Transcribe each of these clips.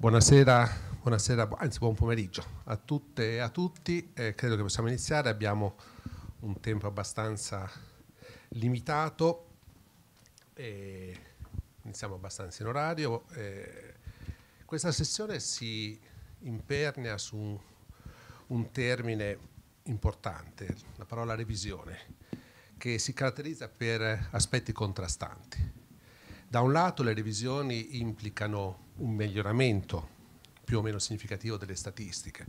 Buonasera, buonasera, anzi buon pomeriggio a tutte e a tutti. Eh, credo che possiamo iniziare, abbiamo un tempo abbastanza limitato, eh, iniziamo abbastanza in orario. Eh, questa sessione si impernia su un termine importante, la parola revisione, che si caratterizza per aspetti contrastanti. Da un lato le revisioni implicano un miglioramento più o meno significativo delle statistiche,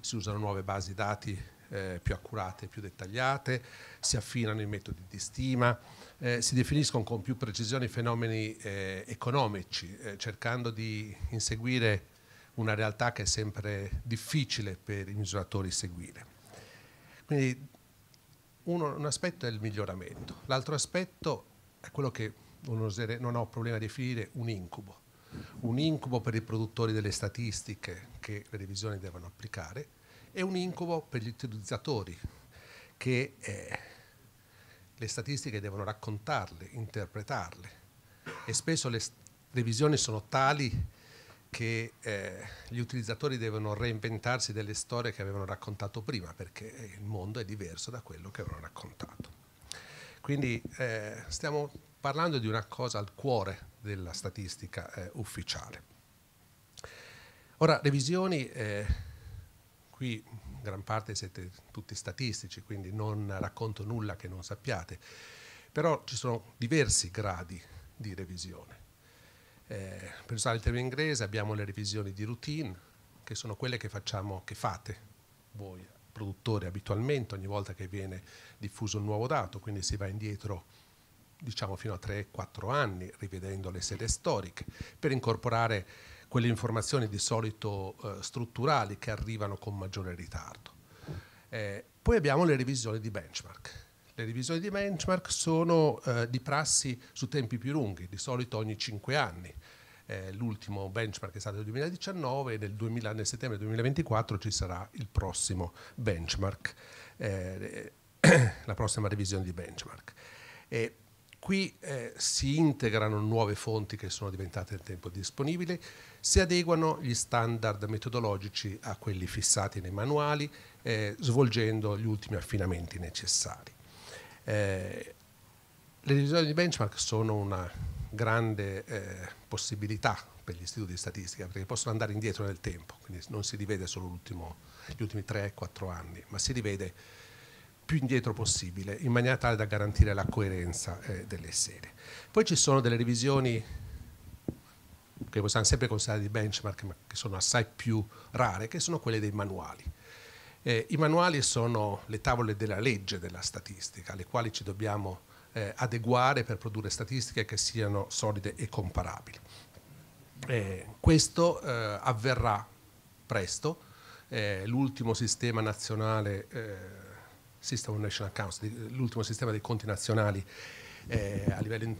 si usano nuove basi dati eh, più accurate, più dettagliate, si affinano i metodi di stima, eh, si definiscono con più precisione i fenomeni eh, economici, eh, cercando di inseguire una realtà che è sempre difficile per i misuratori seguire. Quindi uno, un aspetto è il miglioramento, l'altro aspetto è quello che non, osere, non ho problema a definire un incubo. Un incubo per i produttori delle statistiche che le revisioni devono applicare e un incubo per gli utilizzatori che eh, le statistiche devono raccontarle, interpretarle e spesso le revisioni sono tali che eh, gli utilizzatori devono reinventarsi delle storie che avevano raccontato prima perché il mondo è diverso da quello che avevano raccontato. Quindi eh, stiamo parlando di una cosa al cuore della statistica eh, ufficiale. Ora, revisioni, eh, qui gran parte siete tutti statistici, quindi non racconto nulla che non sappiate, però ci sono diversi gradi di revisione. Eh, per usare il termine inglese abbiamo le revisioni di routine, che sono quelle che, facciamo, che fate voi produttori abitualmente ogni volta che viene diffuso un nuovo dato, quindi si va indietro diciamo fino a 3-4 anni, rivedendo le sede storiche, per incorporare quelle informazioni di solito eh, strutturali che arrivano con maggiore ritardo. Eh, poi abbiamo le revisioni di benchmark. Le revisioni di benchmark sono eh, di prassi su tempi più lunghi, di solito ogni 5 anni. Eh, l'ultimo benchmark è stato nel 2019 e nel, 2000, nel, settembre 2024 ci sarà il prossimo benchmark, eh, la prossima revisione di benchmark. E Qui eh, si integrano nuove fonti che sono diventate nel tempo disponibili, si adeguano gli standard metodologici a quelli fissati nei manuali, eh, svolgendo gli ultimi affinamenti necessari. Eh, le revisioni di benchmark sono una grande eh, possibilità per gli istituti di statistica, perché possono andare indietro nel tempo, quindi non si rivede solo gli ultimi 3-4 anni, ma si rivede più indietro possibile, in maniera tale da garantire la coerenza eh, delle serie. Poi ci sono delle revisioni che possiamo sempre considerare di benchmark, ma che sono assai più rare, che sono quelle dei manuali. Eh, I manuali sono le tavole della legge della statistica, alle quali ci dobbiamo eh, adeguare per produrre statistiche che siano solide e comparabili. Eh, questo eh, avverrà presto, eh, l'ultimo sistema nazionale eh, System of National Accounts, l'ultimo sistema dei conti nazionali eh, a, livello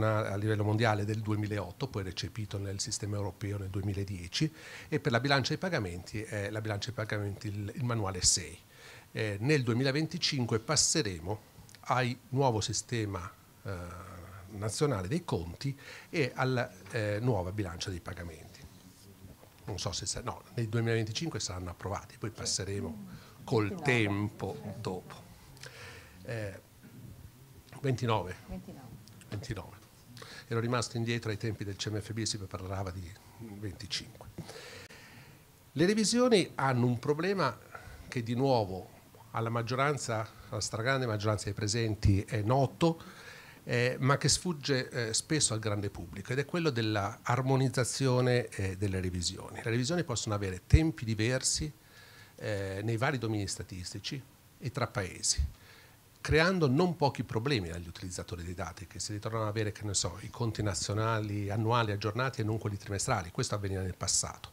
a, livello mondiale del 2008, poi recepito nel sistema europeo nel 2010, e per la bilancia dei pagamenti, eh, la bilancia dei pagamenti il, il manuale 6. Eh, nel 2025 passeremo al nuovo sistema eh, nazionale dei conti e alla eh, nuova bilancia dei pagamenti. Non so se no, nel 2025 saranno approvati, poi passeremo col tempo dopo. Eh, 29. 29. Ero rimasto indietro ai tempi del CMFB, si parlava di 25. Le revisioni hanno un problema che di nuovo alla maggioranza, alla stragrande maggioranza dei presenti è noto, eh, ma che sfugge eh, spesso al grande pubblico ed è quello dell'armonizzazione eh, delle revisioni. Le revisioni possono avere tempi diversi, eh, nei vari domini statistici e tra paesi, creando non pochi problemi agli utilizzatori dei dati che si ritrovano ad avere, che ne so, i conti nazionali annuali aggiornati e non quelli trimestrali. Questo avveniva nel passato.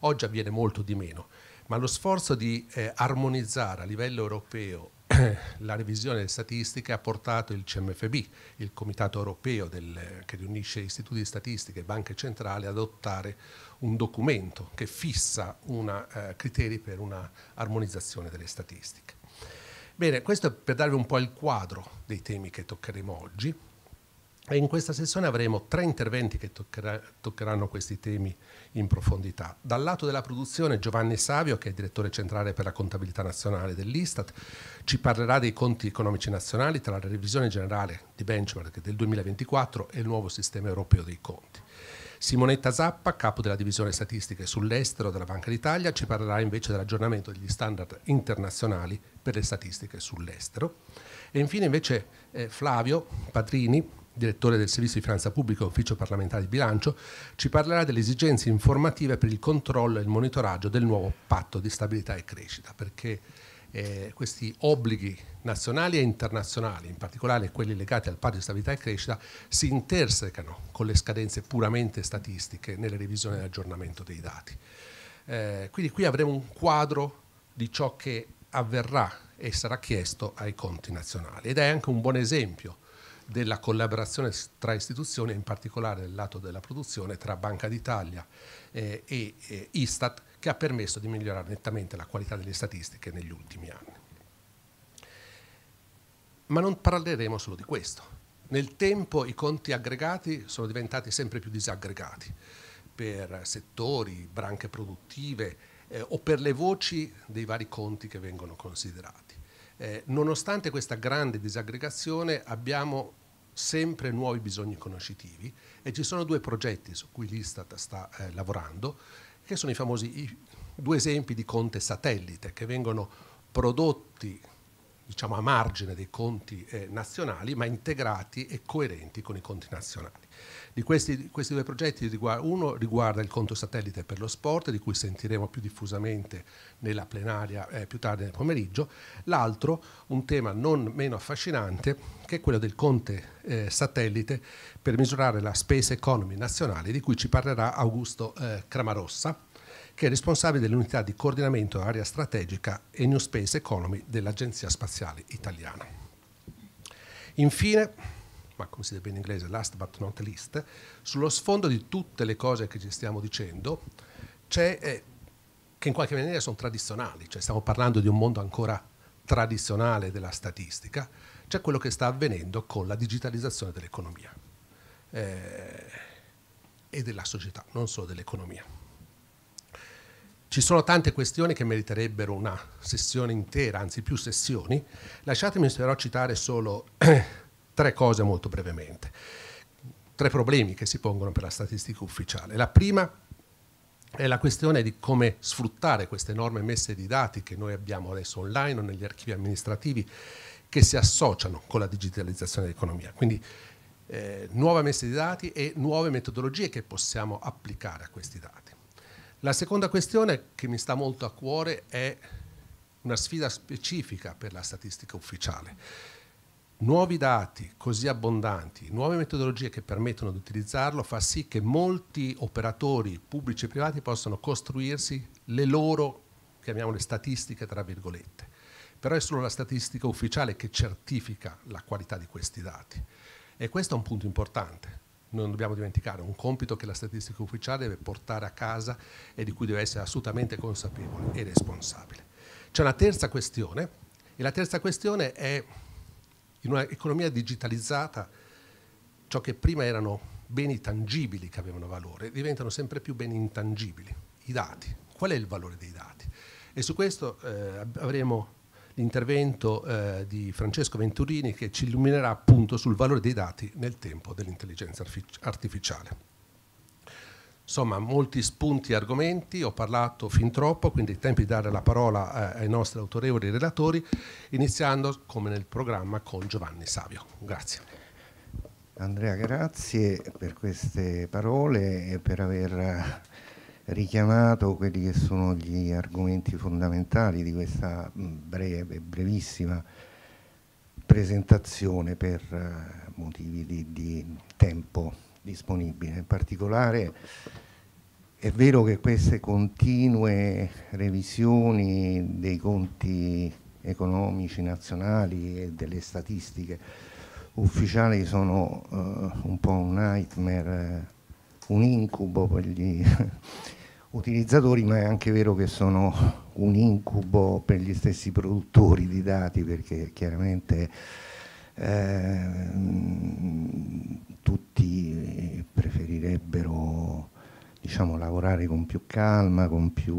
Oggi avviene molto di meno, ma lo sforzo di eh, armonizzare a livello europeo la revisione statistica ha portato il CMFB, il Comitato Europeo del, che riunisce istituti di statistica e banche centrali, ad adottare un documento che fissa una, eh, criteri per una armonizzazione delle statistiche. Bene, questo per darvi un po' il quadro dei temi che toccheremo oggi. E in questa sessione avremo tre interventi che toccherà, toccheranno questi temi in profondità. Dal lato della produzione Giovanni Savio, che è direttore centrale per la contabilità nazionale dell'Istat, ci parlerà dei conti economici nazionali tra la revisione generale di benchmark del 2024 e il nuovo sistema europeo dei conti. Simonetta Zappa, capo della divisione statistiche sull'estero della Banca d'Italia, ci parlerà invece dell'aggiornamento degli standard internazionali per le statistiche sull'estero. E infine invece eh, Flavio Patrini, direttore del Servizio di Finanza Pubblica, Ufficio parlamentare di bilancio, ci parlerà delle esigenze informative per il controllo e il monitoraggio del nuovo patto di stabilità e crescita, perché eh, questi obblighi nazionali e internazionali, in particolare quelli legati al patto di stabilità e crescita, si intersecano con le scadenze puramente statistiche nelle revisioni e aggiornamento dei dati. Eh, quindi qui avremo un quadro di ciò che avverrà e sarà chiesto ai conti nazionali ed è anche un buon esempio della collaborazione tra istituzioni in particolare nel lato della produzione tra Banca d'Italia eh, e eh, Istat che ha permesso di migliorare nettamente la qualità delle statistiche negli ultimi anni. Ma non parleremo solo di questo. Nel tempo i conti aggregati sono diventati sempre più disaggregati per settori, branche produttive eh, o per le voci dei vari conti che vengono considerati. Eh, nonostante questa grande disaggregazione abbiamo sempre nuovi bisogni conoscitivi e ci sono due progetti su cui l'Istat sta eh, lavorando, che sono i famosi i, due esempi di conte satellite che vengono prodotti diciamo, a margine dei conti eh, nazionali ma integrati e coerenti con i conti nazionali. Di questi, questi due progetti, riguarda, uno riguarda il conto satellite per lo sport, di cui sentiremo più diffusamente nella plenaria eh, più tardi nel pomeriggio, l'altro un tema non meno affascinante che è quello del conte eh, satellite per misurare la space economy nazionale, di cui ci parlerà Augusto eh, Cramarossa che è responsabile dell'unità di coordinamento area strategica e New Space Economy dell'Agenzia Spaziale Italiana. Infine, ma come si dice in inglese, last but not least, sullo sfondo di tutte le cose che ci stiamo dicendo, c'è, eh, che in qualche maniera sono tradizionali, cioè stiamo parlando di un mondo ancora tradizionale della statistica, c'è quello che sta avvenendo con la digitalizzazione dell'economia eh, e della società, non solo dell'economia. Ci sono tante questioni che meriterebbero una sessione intera, anzi più sessioni. Lasciatemi però citare solo Tre cose molto brevemente, tre problemi che si pongono per la statistica ufficiale. La prima è la questione di come sfruttare queste enorme messe di dati che noi abbiamo adesso online o negli archivi amministrativi che si associano con la digitalizzazione dell'economia. Quindi eh, nuova messa di dati e nuove metodologie che possiamo applicare a questi dati. La seconda questione che mi sta molto a cuore è una sfida specifica per la statistica ufficiale Nuovi dati così abbondanti, nuove metodologie che permettono di utilizzarlo fa sì che molti operatori pubblici e privati possano costruirsi le loro, chiamiamole statistiche tra virgolette, però è solo la statistica ufficiale che certifica la qualità di questi dati e questo è un punto importante, non dobbiamo dimenticare, un compito che la statistica ufficiale deve portare a casa e di cui deve essere assolutamente consapevole e responsabile. C'è una terza questione e la terza questione è in un'economia digitalizzata ciò che prima erano beni tangibili che avevano valore diventano sempre più beni intangibili, i dati. Qual è il valore dei dati? E su questo eh, avremo l'intervento eh, di Francesco Venturini che ci illuminerà appunto sul valore dei dati nel tempo dell'intelligenza artificiale. Insomma, molti spunti e argomenti, ho parlato fin troppo, quindi è tempo di dare la parola eh, ai nostri autorevoli relatori, iniziando come nel programma con Giovanni Savio. Grazie. Andrea, grazie per queste parole e per aver richiamato quelli che sono gli argomenti fondamentali di questa mm, breve, brevissima presentazione per eh, motivi di, di tempo disponibile. In particolare è vero che queste continue revisioni dei conti economici nazionali e delle statistiche ufficiali sono eh, un po' un nightmare, un incubo per gli utilizzatori, ma è anche vero che sono un incubo per gli stessi produttori di dati perché chiaramente Ehm, tutti preferirebbero diciamo, lavorare con più calma, con più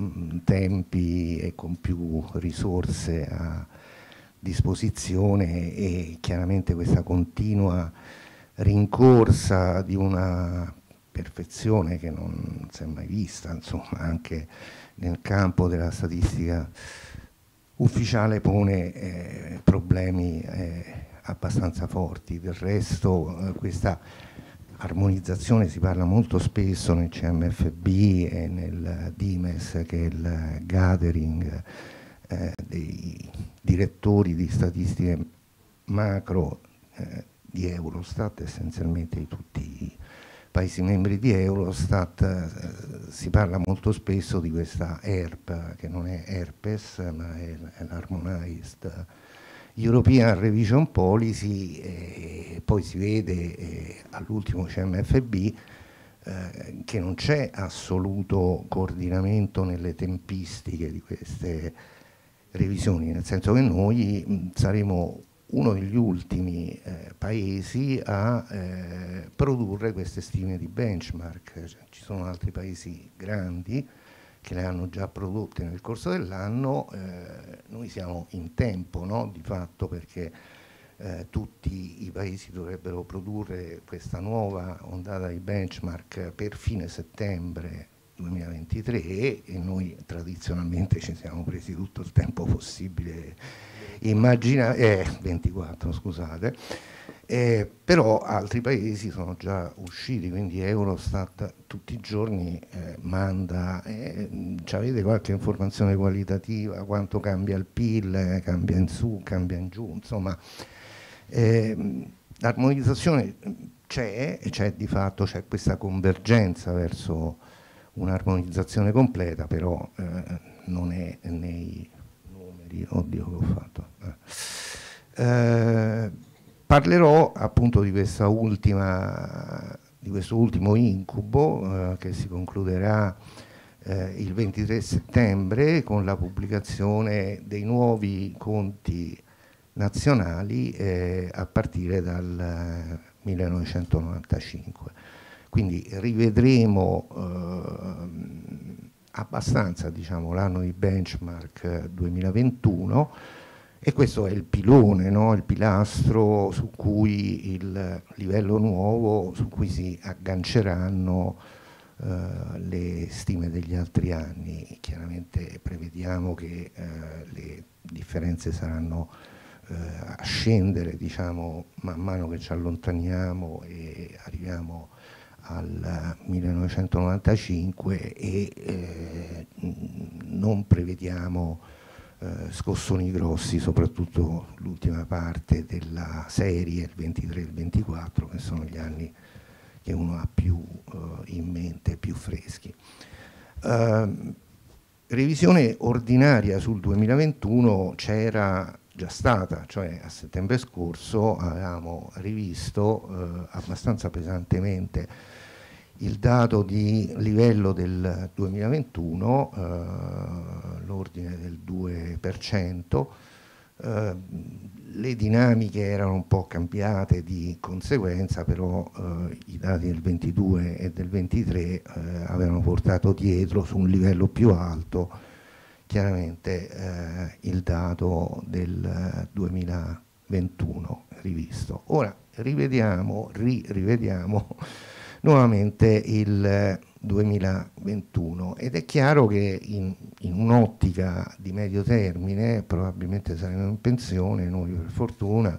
mm, tempi e con più risorse a disposizione e chiaramente questa continua rincorsa di una perfezione che non si è mai vista, insomma, anche nel campo della statistica ufficiale pone eh, problemi eh, abbastanza forti, del resto eh, questa armonizzazione si parla molto spesso nel CMFB e nel DIMES che è il gathering eh, dei direttori di statistiche macro eh, di Eurostat essenzialmente di tutti i Paesi membri di Eurostat eh, si parla molto spesso di questa ERP, che non è herpes ma è, è l'harmonized European Revision Policy, eh, poi si vede eh, all'ultimo CMFB eh, che non c'è assoluto coordinamento nelle tempistiche di queste revisioni, nel senso che noi saremo uno degli ultimi eh, paesi a eh, produrre queste stime di benchmark. Cioè, ci sono altri paesi grandi che le hanno già prodotte nel corso dell'anno, eh, noi siamo in tempo no? di fatto perché eh, tutti i paesi dovrebbero produrre questa nuova ondata di benchmark per fine settembre 2023 e noi tradizionalmente ci siamo presi tutto il tempo possibile Immagina, eh, 24 scusate, eh, però altri paesi sono già usciti, quindi Eurostat tutti i giorni eh, manda, eh, avete qualche informazione qualitativa, quanto cambia il PIL, eh, cambia in su, cambia in giù, insomma ehm, l'armonizzazione c'è e c'è di fatto, c'è questa convergenza verso un'armonizzazione completa, però eh, non è nei numeri, oddio che ho fatto. Eh, eh parlerò appunto di, ultima, di questo ultimo incubo eh, che si concluderà eh, il 23 settembre con la pubblicazione dei nuovi conti nazionali eh, a partire dal 1995. Eh, Quindi rivedremo abbastanza diciamo, l'anno di benchmark 2021 eh, e questo è il pilone, no? il pilastro su cui il livello nuovo, su cui si agganceranno eh, le stime degli altri anni. Chiaramente prevediamo che eh, le differenze saranno eh, a scendere diciamo, man mano che ci allontaniamo e arriviamo a al 1995 eh, e eh, non prevediamo eh, scossoni grossi, soprattutto l'ultima parte della serie, il 23 e il 24, che sono gli anni che uno ha più eh, in mente, più freschi. Ehm, revisione ordinaria sul 2021 c'era già stata, cioè a settembre scorso avevamo rivisto eh, abbastanza pesantemente il dato di livello del 2021, eh, l'ordine del 2%, eh, le dinamiche erano un po' cambiate di conseguenza, però eh, i dati del 22 e del 23 eh, avevano portato dietro su un livello più alto chiaramente eh, il dato del 2021 rivisto. Ora rivediamo, ri, rivediamo nuovamente il 2021 eh, ed è chiaro che in, in un'ottica di medio termine probabilmente saremo in pensione, noi per fortuna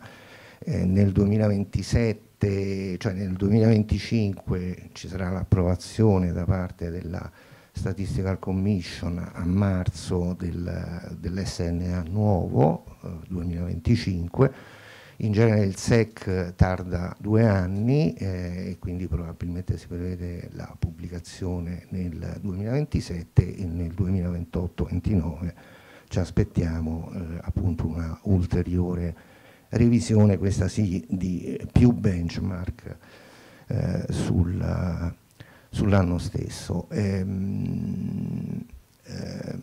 eh, nel 2027, cioè nel 2025 ci sarà l'approvazione da parte della Statistical Commission a marzo del, dell'SNA nuovo eh, 2025 in genere il SEC tarda due anni eh, e quindi probabilmente si prevede la pubblicazione nel 2027 e nel 2028-29 ci aspettiamo eh, appunto una ulteriore revisione, questa sì, di più benchmark eh, sul, sull'anno stesso. Ehm, ehm,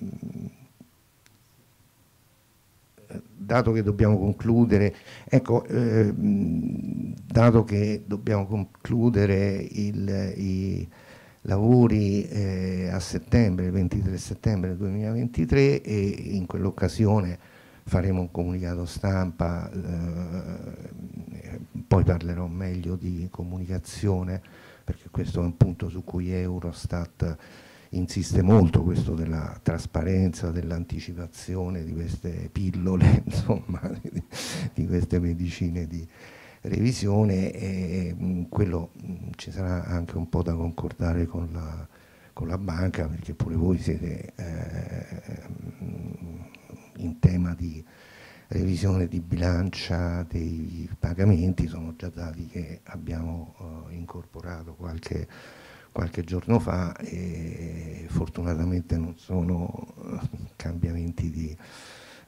dato che dobbiamo concludere, ecco, eh, dato che dobbiamo concludere il, i lavori eh, a settembre, il 23 settembre 2023 e in quell'occasione faremo un comunicato stampa, eh, poi parlerò meglio di comunicazione perché questo è un punto su cui Eurostat insiste molto questo della trasparenza, dell'anticipazione di queste pillole, insomma, di, di queste medicine di revisione e mh, mm, quello mh, mm, ci sarà anche un po' da concordare con la, con la banca perché pure voi siete eh, in tema di revisione di bilancia dei pagamenti, sono già dati che abbiamo eh, incorporato qualche qualche giorno fa e fortunatamente non sono eh, cambiamenti di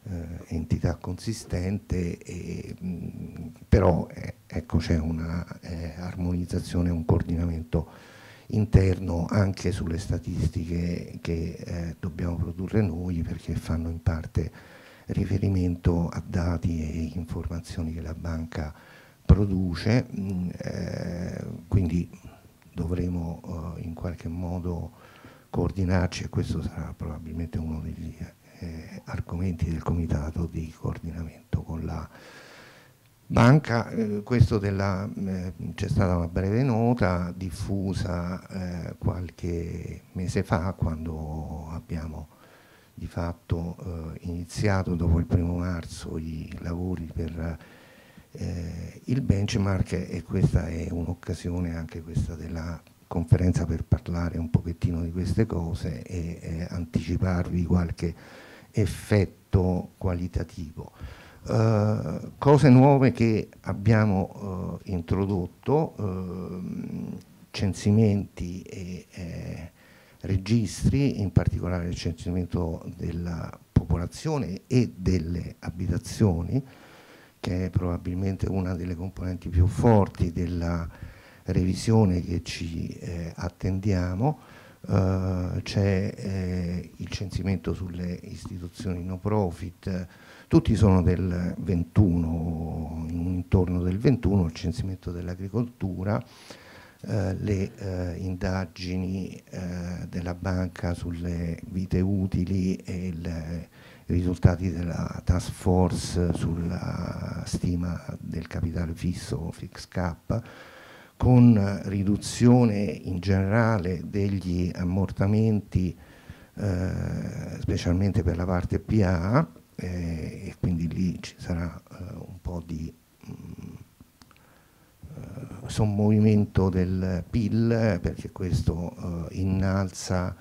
eh, entità consistente, e, mh, mm, però eh, ecco, c'è una eh, armonizzazione, un coordinamento interno anche sulle statistiche che eh, dobbiamo produrre noi perché fanno in parte riferimento a dati e informazioni che la banca produce, mh, mm, eh, quindi dovremo eh, in qualche modo coordinarci e questo sarà probabilmente uno degli eh, argomenti del comitato di coordinamento con la banca. Eh, eh, c'è stata una breve nota diffusa eh, qualche mese fa quando abbiamo di fatto iniziato dopo il primo marzo i lavori per eh, il benchmark, e questa è un'occasione anche questa della conferenza per parlare un pochettino di queste cose e eh, anticiparvi qualche effetto qualitativo. Uh, cose nuove che abbiamo uh, introdotto, uh, censimenti e eh, registri, in particolare il censimento della popolazione e delle abitazioni, che è probabilmente una delle componenti più forti della revisione che ci eh, attendiamo, eh, c'è eh, il censimento sulle istituzioni no profit, tutti sono del 21, intorno del 21, il censimento dell'agricoltura, eh, le eh, indagini eh, della banca sulle vite utili e il i risultati della task force sulla stima del capitale fisso fix cap con riduzione in generale degli ammortamenti eh, specialmente per la parte PA eh, e quindi lì ci sarà eh, un po' di mm, eh, sommovimento del PIL perché questo eh, innalza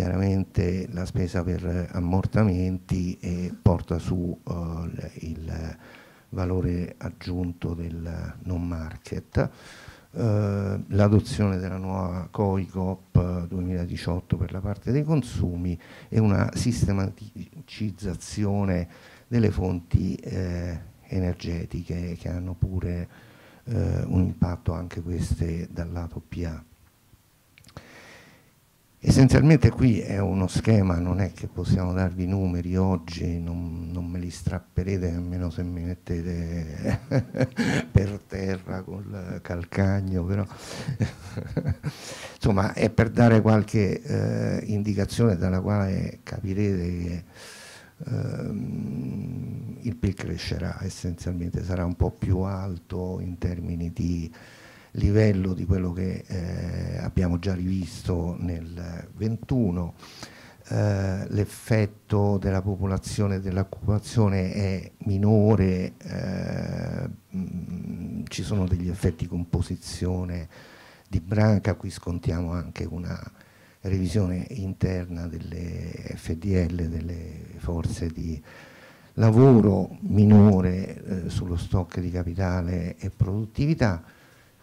chiaramente la spesa per ammortamenti e porta su eh, il valore aggiunto del non market. Eh, l'adozione della nuova COICOP 2018 per la parte dei consumi e una sistematizzazione delle fonti eh, energetiche che hanno pure eh, un impatto anche queste dal lato PA. Essenzialmente qui è uno schema, non è che possiamo darvi numeri oggi, non, non me li strapperete nemmeno se mi mettete per terra col calcagno, però insomma è per dare qualche eh, indicazione dalla quale capirete che ehm, il PIL crescerà essenzialmente, sarà un po' più alto in termini di livello di quello che eh, abbiamo già rivisto nel 21. Eh, L'effetto della popolazione e dell'occupazione è minore, eh, mh, mm, ci sono degli effetti composizione di branca, qui scontiamo anche una revisione interna delle FDL, delle forze di lavoro minore eh, sullo stock di capitale e produttività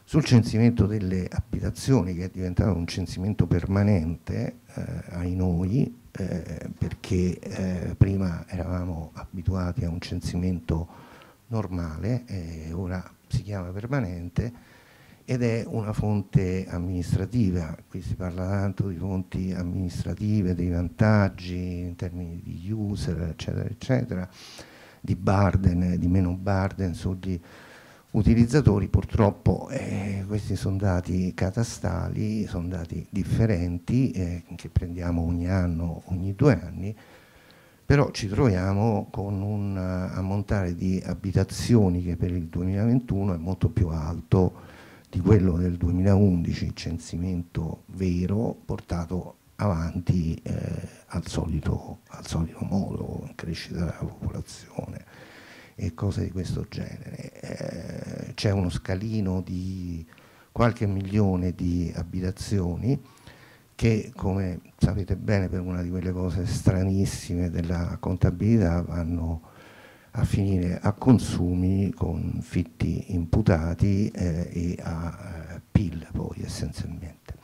sul censimento delle abitazioni, che è diventato un censimento permanente, eh, ai noi, eh, perché eh, prima eravamo abituati a un censimento normale, ora si chiama permanente, ed è una fonte amministrativa, qui si parla tanto di fonti amministrative, dei vantaggi in termini di user, eccetera, eccetera, di burden, di meno burden, su di utilizzatori, purtroppo eh, questi sono dati catastali, sono dati differenti eh, che prendiamo ogni anno, ogni due anni, però ci troviamo con un ammontare di abitazioni che per il 2021 è molto più alto di quello del 2011, censimento vero portato avanti eh, al, solito, al solito modo, in crescita della popolazione e cose di questo genere. Eh, c'è uno scalino di qualche milione di abitazioni che come sapete bene per una di quelle cose stranissime della contabilità vanno a finire a consumi con fitti imputati eh, e a eh, PIL poi essenzialmente.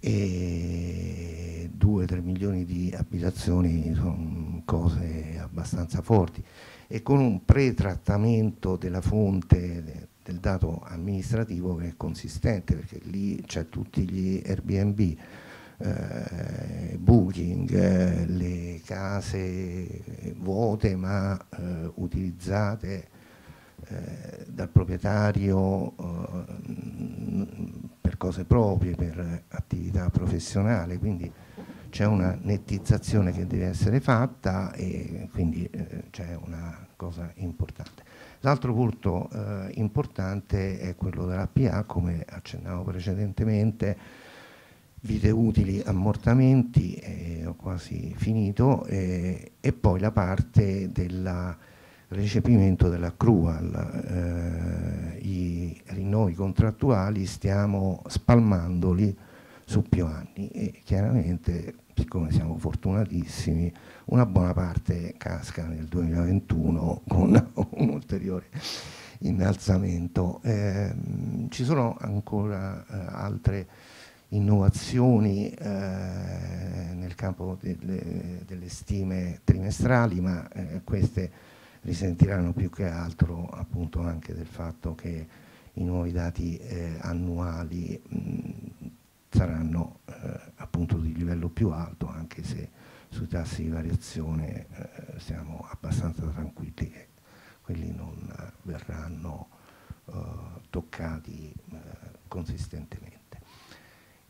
E 2-3 milioni di abitazioni sono cose abbastanza forti e con un pretrattamento della fonte del dato amministrativo che è consistente perché lì c'è tutti gli Airbnb, eh, booking, eh, le case eh, vuote ma eh, utilizzate eh, dal proprietario eh, per cose proprie, per attività professionale, quindi c'è una nettizzazione che deve essere fatta e quindi eh, c'è una cosa importante. L'altro punto eh, importante è quello della PA, come accennavo precedentemente, vite utili, ammortamenti, eh, ho quasi finito, e poi la parte del recepimento dell'accrual. CRUAL, eh, i rinnovi contrattuali stiamo spalmandoli su più anni e chiaramente siccome siamo fortunatissimi una buona parte casca nel 2021 con un ulteriore innalzamento. Eh, ci sono ancora eh, altre innovazioni eh, nel campo delle, delle, stime trimestrali, ma eh, queste risentiranno più che altro appunto anche del fatto che i nuovi dati eh, annuali mh, saranno eh, appunto di livello più alto anche se sui tassi di variazione eh, siamo abbastanza tranquilli che quelli non eh, verranno eh, toccati eh, consistentemente.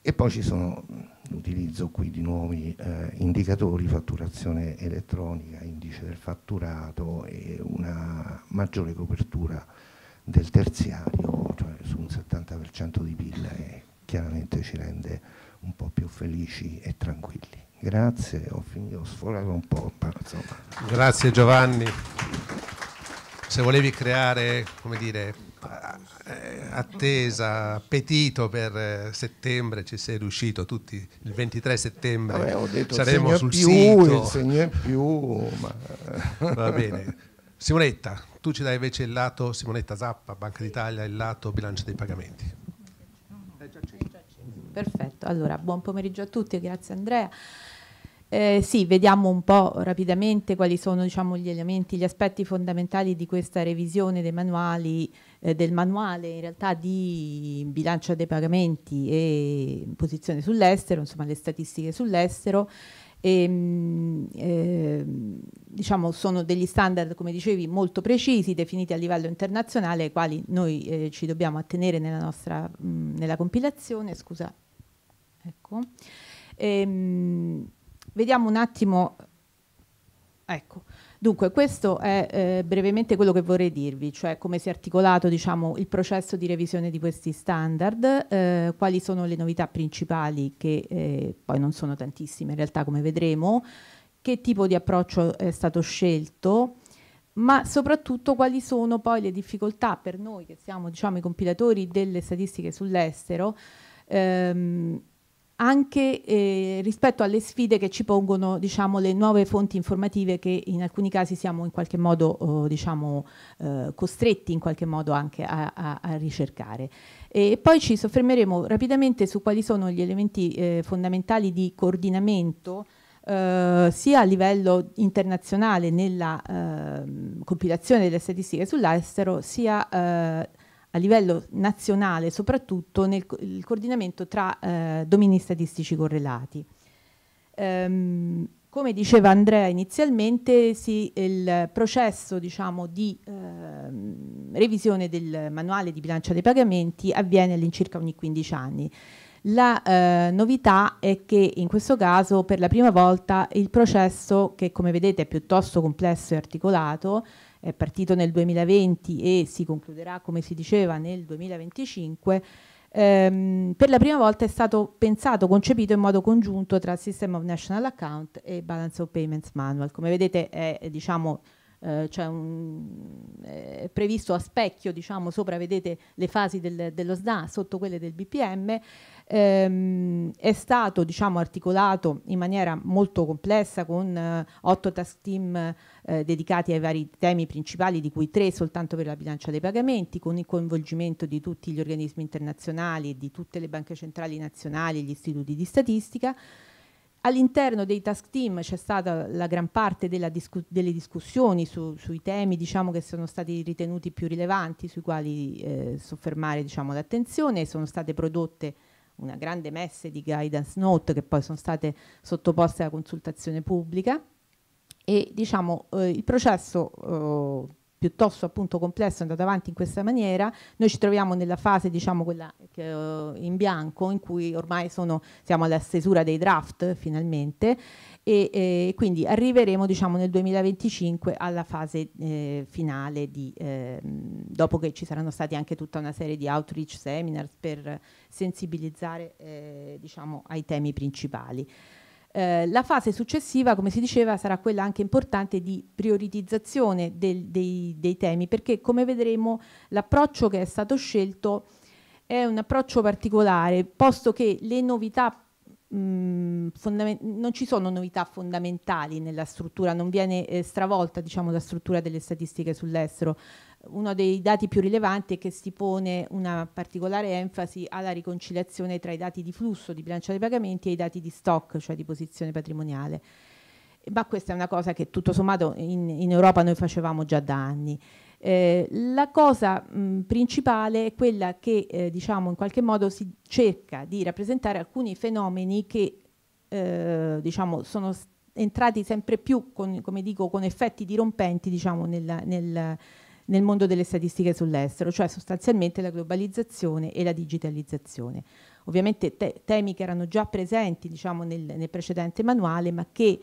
E poi ci sono l'utilizzo qui di nuovi indicatori, fatturazione elettronica, indice del fatturato e una maggiore copertura del terziario, cioè su un 70% di PIL chiaramente ci rende un po' più felici e tranquilli. Grazie, ho, finito, ho sforato un po'. Insomma. Grazie Giovanni. Se volevi creare, come dire, eh, attesa, appetito per eh, settembre, ci sei riuscito tutti, il 23 settembre Vabbè, ho detto, saremo il sul più, sito. Il segno più, ma... Va bene. Simonetta, tu ci dai invece il lato, Simonetta Zappa, Banca d'Italia, il lato bilancio dei pagamenti perfetto. Allora, buon pomeriggio a tutti, grazie Andrea. Eh, sì, vediamo un po' rapidamente quali sono diciamo, gli elementi, gli aspetti fondamentali di questa revisione dei manuali, eh, del manuale in realtà di bilancia dei pagamenti e posizione sull'estero, insomma le statistiche sull'estero. E, ehm, eh, diciamo, sono degli standard, come dicevi, molto precisi, definiti a livello internazionale, ai quali noi eh, ci dobbiamo attenere nella, nostra, mh, nella compilazione. Scusa, Ecco. Ehm, vediamo un attimo, ecco. Dunque, questo è eh, brevemente quello che vorrei dirvi, cioè come si è articolato diciamo, il processo di revisione di questi standard, eh, quali sono le novità principali, che eh, poi non sono tantissime in realtà come vedremo, che tipo di approccio è stato scelto, ma soprattutto quali sono poi le difficoltà per noi che siamo diciamo, i compilatori delle statistiche sull'estero ehm, anche eh, rispetto alle sfide che ci pongono diciamo, le nuove fonti informative che in alcuni casi siamo in qualche modo oh, diciamo, eh, costretti in qualche modo anche a, a, a ricercare. E poi ci soffermeremo rapidamente su quali sono gli elementi eh, fondamentali di coordinamento Uh, sia a livello internazionale nella uh, compilazione delle statistiche sull'estero, sia uh, a livello nazionale soprattutto nel coordinamento tra eh, domini statistici correlati. Ehm, come diceva Andrea inizialmente, sì, il processo diciamo, di eh, revisione del manuale di bilancia dei pagamenti avviene all'incirca ogni 15 anni. La eh, novità è che in questo caso per la prima volta il processo, che come vedete è piuttosto complesso e articolato, è partito nel 2020 e si concluderà, come si diceva, nel 2025, ehm, per la prima volta è stato pensato, concepito in modo congiunto tra System of National Account e Balance of Payments Manual. Come vedete è, è diciamo, eh, cioè un, eh, previsto a specchio, diciamo, sopra vedete le fasi del, dello SDA, sotto quelle del BPM, ehm, è stato diciamo, articolato in maniera molto complessa con eh, otto task team eh, dedicati ai vari temi principali, di cui tre soltanto per la bilancia dei pagamenti, con il coinvolgimento di tutti gli organismi internazionali e di tutte le banche centrali nazionali e gli istituti di statistica. All'interno dei task team c'è stata la gran parte discu delle discussioni su sui temi diciamo, che sono stati ritenuti più rilevanti, sui quali eh, soffermare diciamo, l'attenzione, sono state prodotte una grande messe di guidance note che poi sono state sottoposte alla consultazione pubblica e diciamo eh, il processo eh, piuttosto appunto complesso è andato avanti in questa maniera, noi ci troviamo nella fase diciamo quella che, uh, in bianco in cui ormai sono, siamo alla stesura dei draft finalmente e eh, quindi arriveremo diciamo, nel 2025 alla fase eh, finale di, eh, dopo che ci saranno stati anche tutta una serie di outreach seminars per sensibilizzare eh, diciamo, ai temi principali. Eh, la fase successiva, come si diceva, sarà quella anche importante di prioritizzazione del, dei, dei temi, perché come vedremo l'approccio che è stato scelto è un approccio particolare, posto che le novità mh, mm, non ci sono novità fondamentali nella struttura, non viene eh, stravolta diciamo, la struttura delle statistiche sull'estero. Uno dei dati più rilevanti è che si pone una particolare enfasi alla riconciliazione tra i dati di flusso di bilancia dei pagamenti e i dati di stock, cioè di posizione patrimoniale. Ma questa è una cosa che tutto sommato in, in Europa noi facevamo già da anni. Eh, la cosa mh, principale è quella che eh, diciamo in qualche modo si cerca di rappresentare alcuni fenomeni che eh, diciamo sono entrati sempre più con, come dico, con effetti dirompenti diciamo, nel, nel, nel mondo delle statistiche sull'estero, cioè sostanzialmente la globalizzazione e la digitalizzazione. Ovviamente te temi che erano già presenti diciamo, nel, nel precedente manuale, ma che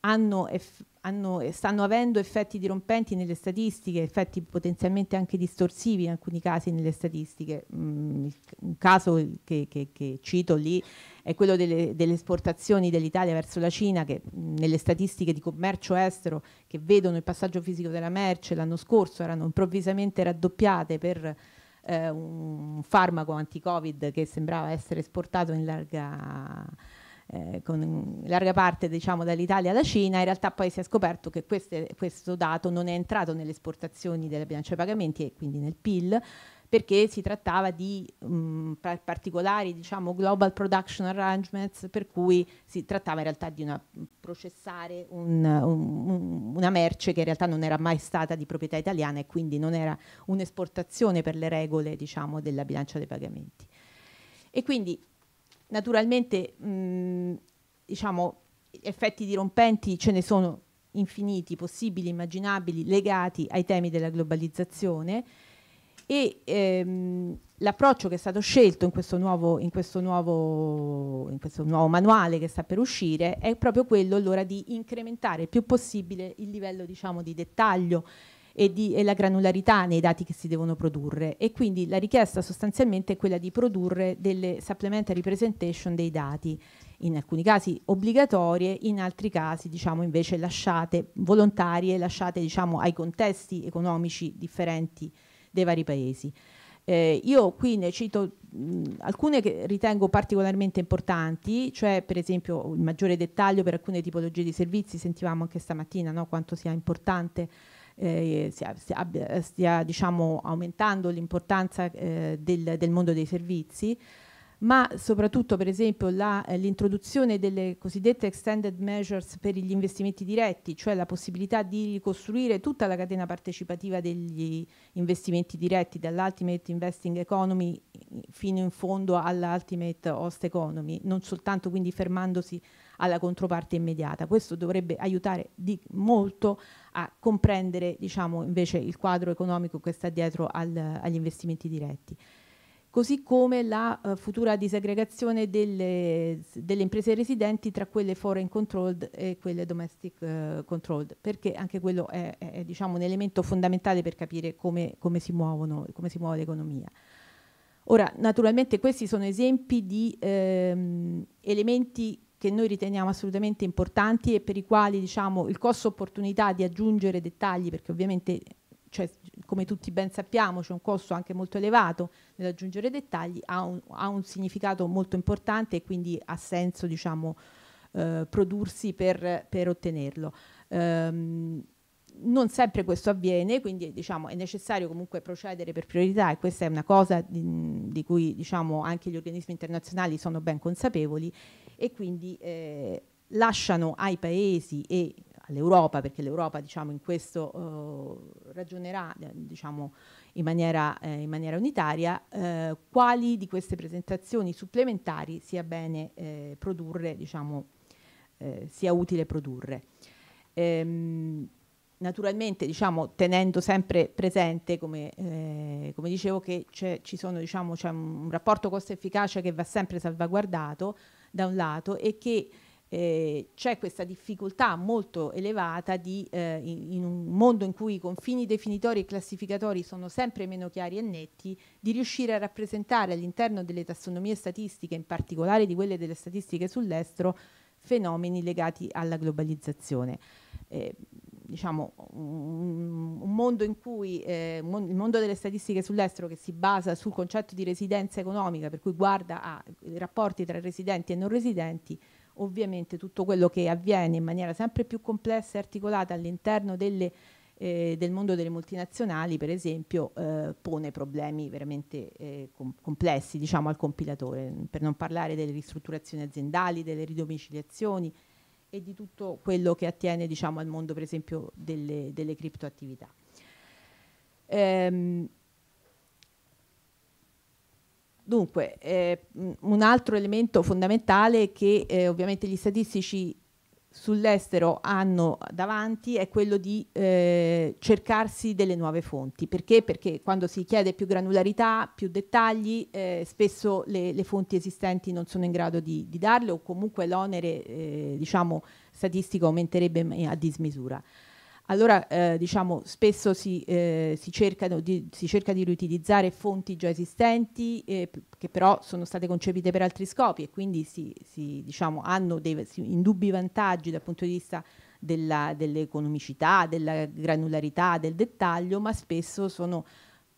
hanno eff hanno, eh, stanno avendo effetti dirompenti nelle statistiche, effetti potenzialmente anche distorsivi in alcuni casi nelle statistiche. Mm, un caso che, che, che, cito lì è quello delle, delle esportazioni dell'Italia verso la Cina, che mm, nelle statistiche di commercio estero che vedono il passaggio fisico della merce l'anno scorso erano improvvisamente raddoppiate per eh, un farmaco anti-Covid che sembrava essere esportato in larga eh, con larga parte diciamo, dall'Italia alla Cina, in realtà poi si è scoperto che queste, questo dato non è entrato nelle esportazioni della bilancia dei pagamenti e quindi nel PIL perché si trattava di mh, mm, particolari diciamo, global production arrangements per cui si trattava in realtà di una, processare un, un, una merce che in realtà non era mai stata di proprietà italiana e quindi non era un'esportazione per le regole diciamo, della bilancia dei pagamenti. E quindi Naturalmente, mh, diciamo, effetti dirompenti ce ne sono infiniti, possibili, immaginabili, legati ai temi della globalizzazione e ehm, l'approccio che è stato scelto in questo, nuovo, in, questo nuovo, in questo nuovo manuale che sta per uscire è proprio quello allora di incrementare il più possibile il livello diciamo, di dettaglio e, di, e la granularità nei dati che si devono produrre e quindi la richiesta sostanzialmente è quella di produrre delle supplementary presentation dei dati in alcuni casi obbligatorie, in altri casi diciamo invece lasciate volontarie, lasciate diciamo ai contesti economici differenti dei vari paesi. Eh, io qui ne cito mh, alcune che ritengo particolarmente importanti, cioè per esempio il maggiore dettaglio per alcune tipologie di servizi, sentivamo anche stamattina no, quanto sia importante eh, stia, stia, stia diciamo, aumentando l'importanza eh, del, del, mondo dei servizi, ma soprattutto per esempio eh, l'introduzione eh, delle cosiddette extended measures per gli investimenti diretti, cioè la possibilità di ricostruire tutta la catena partecipativa degli investimenti diretti dall'ultimate investing economy fino in fondo all'ultimate host economy, non soltanto quindi fermandosi alla controparte immediata. Questo dovrebbe aiutare di molto a comprendere diciamo, invece il quadro economico che sta dietro al, agli investimenti diretti così come la uh, futura disaggregazione delle, delle, imprese residenti tra quelle foreign controlled e quelle domestic uh, controlled, perché anche quello è, è, è diciamo, un elemento fondamentale per capire come, come, si muovono, come, si muove l'economia. Ora, naturalmente questi sono esempi di ehm, elementi che noi riteniamo assolutamente importanti e per i quali diciamo, il costo opportunità di aggiungere dettagli, perché ovviamente cioè, come tutti ben sappiamo c'è un costo anche molto elevato nell'aggiungere dettagli, ha un, ha un, significato molto importante e quindi ha senso diciamo, eh, prodursi per, per ottenerlo. Ehm, non sempre questo avviene, quindi diciamo, è necessario comunque procedere per priorità e questa è una cosa di, di cui diciamo, anche gli organismi internazionali sono ben consapevoli e quindi eh, lasciano ai paesi e all'Europa, perché l'Europa diciamo, in questo eh, ragionerà eh, diciamo, in, maniera, eh, in, maniera, unitaria, eh, quali di queste presentazioni supplementari sia bene eh, produrre, diciamo, sia utile produrre. Ehm, naturalmente diciamo, tenendo sempre presente, come, eh, come dicevo, che c'è, un, diciamo, un, rapporto costo-efficacia che va sempre salvaguardato, da un lato e che eh, c'è questa difficoltà molto elevata di, eh, in, in, un mondo in cui i confini definitori e classificatori sono sempre meno chiari e netti, di riuscire a rappresentare all'interno delle tassonomie statistiche, in particolare di quelle delle statistiche sull'estero, fenomeni legati alla globalizzazione. Eh, diciamo, un, mondo in cui eh, il mondo delle statistiche sull'estero che si basa sul concetto di residenza economica, per cui guarda ai eh, rapporti tra residenti e non residenti, ovviamente tutto quello che avviene in maniera sempre più complessa e articolata all'interno delle eh, del mondo delle multinazionali, per esempio, eh, pone problemi veramente eh, com complessi diciamo, al compilatore, per non parlare delle ristrutturazioni aziendali, delle ridomiciliazioni, e di tutto quello che attiene diciamo, al mondo per esempio delle, delle criptoattività. Ehm, Dunque, eh, un altro elemento fondamentale che eh, ovviamente gli statistici sull'estero hanno davanti è quello di eh, cercarsi delle nuove fonti. Perché? Perché quando si chiede più granularità, più dettagli, eh, spesso le, le, fonti esistenti non sono in grado di, di darle o comunque l'onere eh, diciamo, statistico aumenterebbe a dismisura. Allora, eh, diciamo, spesso si, eh, si, di, si, cerca di riutilizzare fonti già esistenti eh, che però sono state concepite per altri scopi e quindi si, diciamo, hanno dei indubbi vantaggi dal punto di vista dell'economicità, della granularità, del dettaglio, ma spesso sono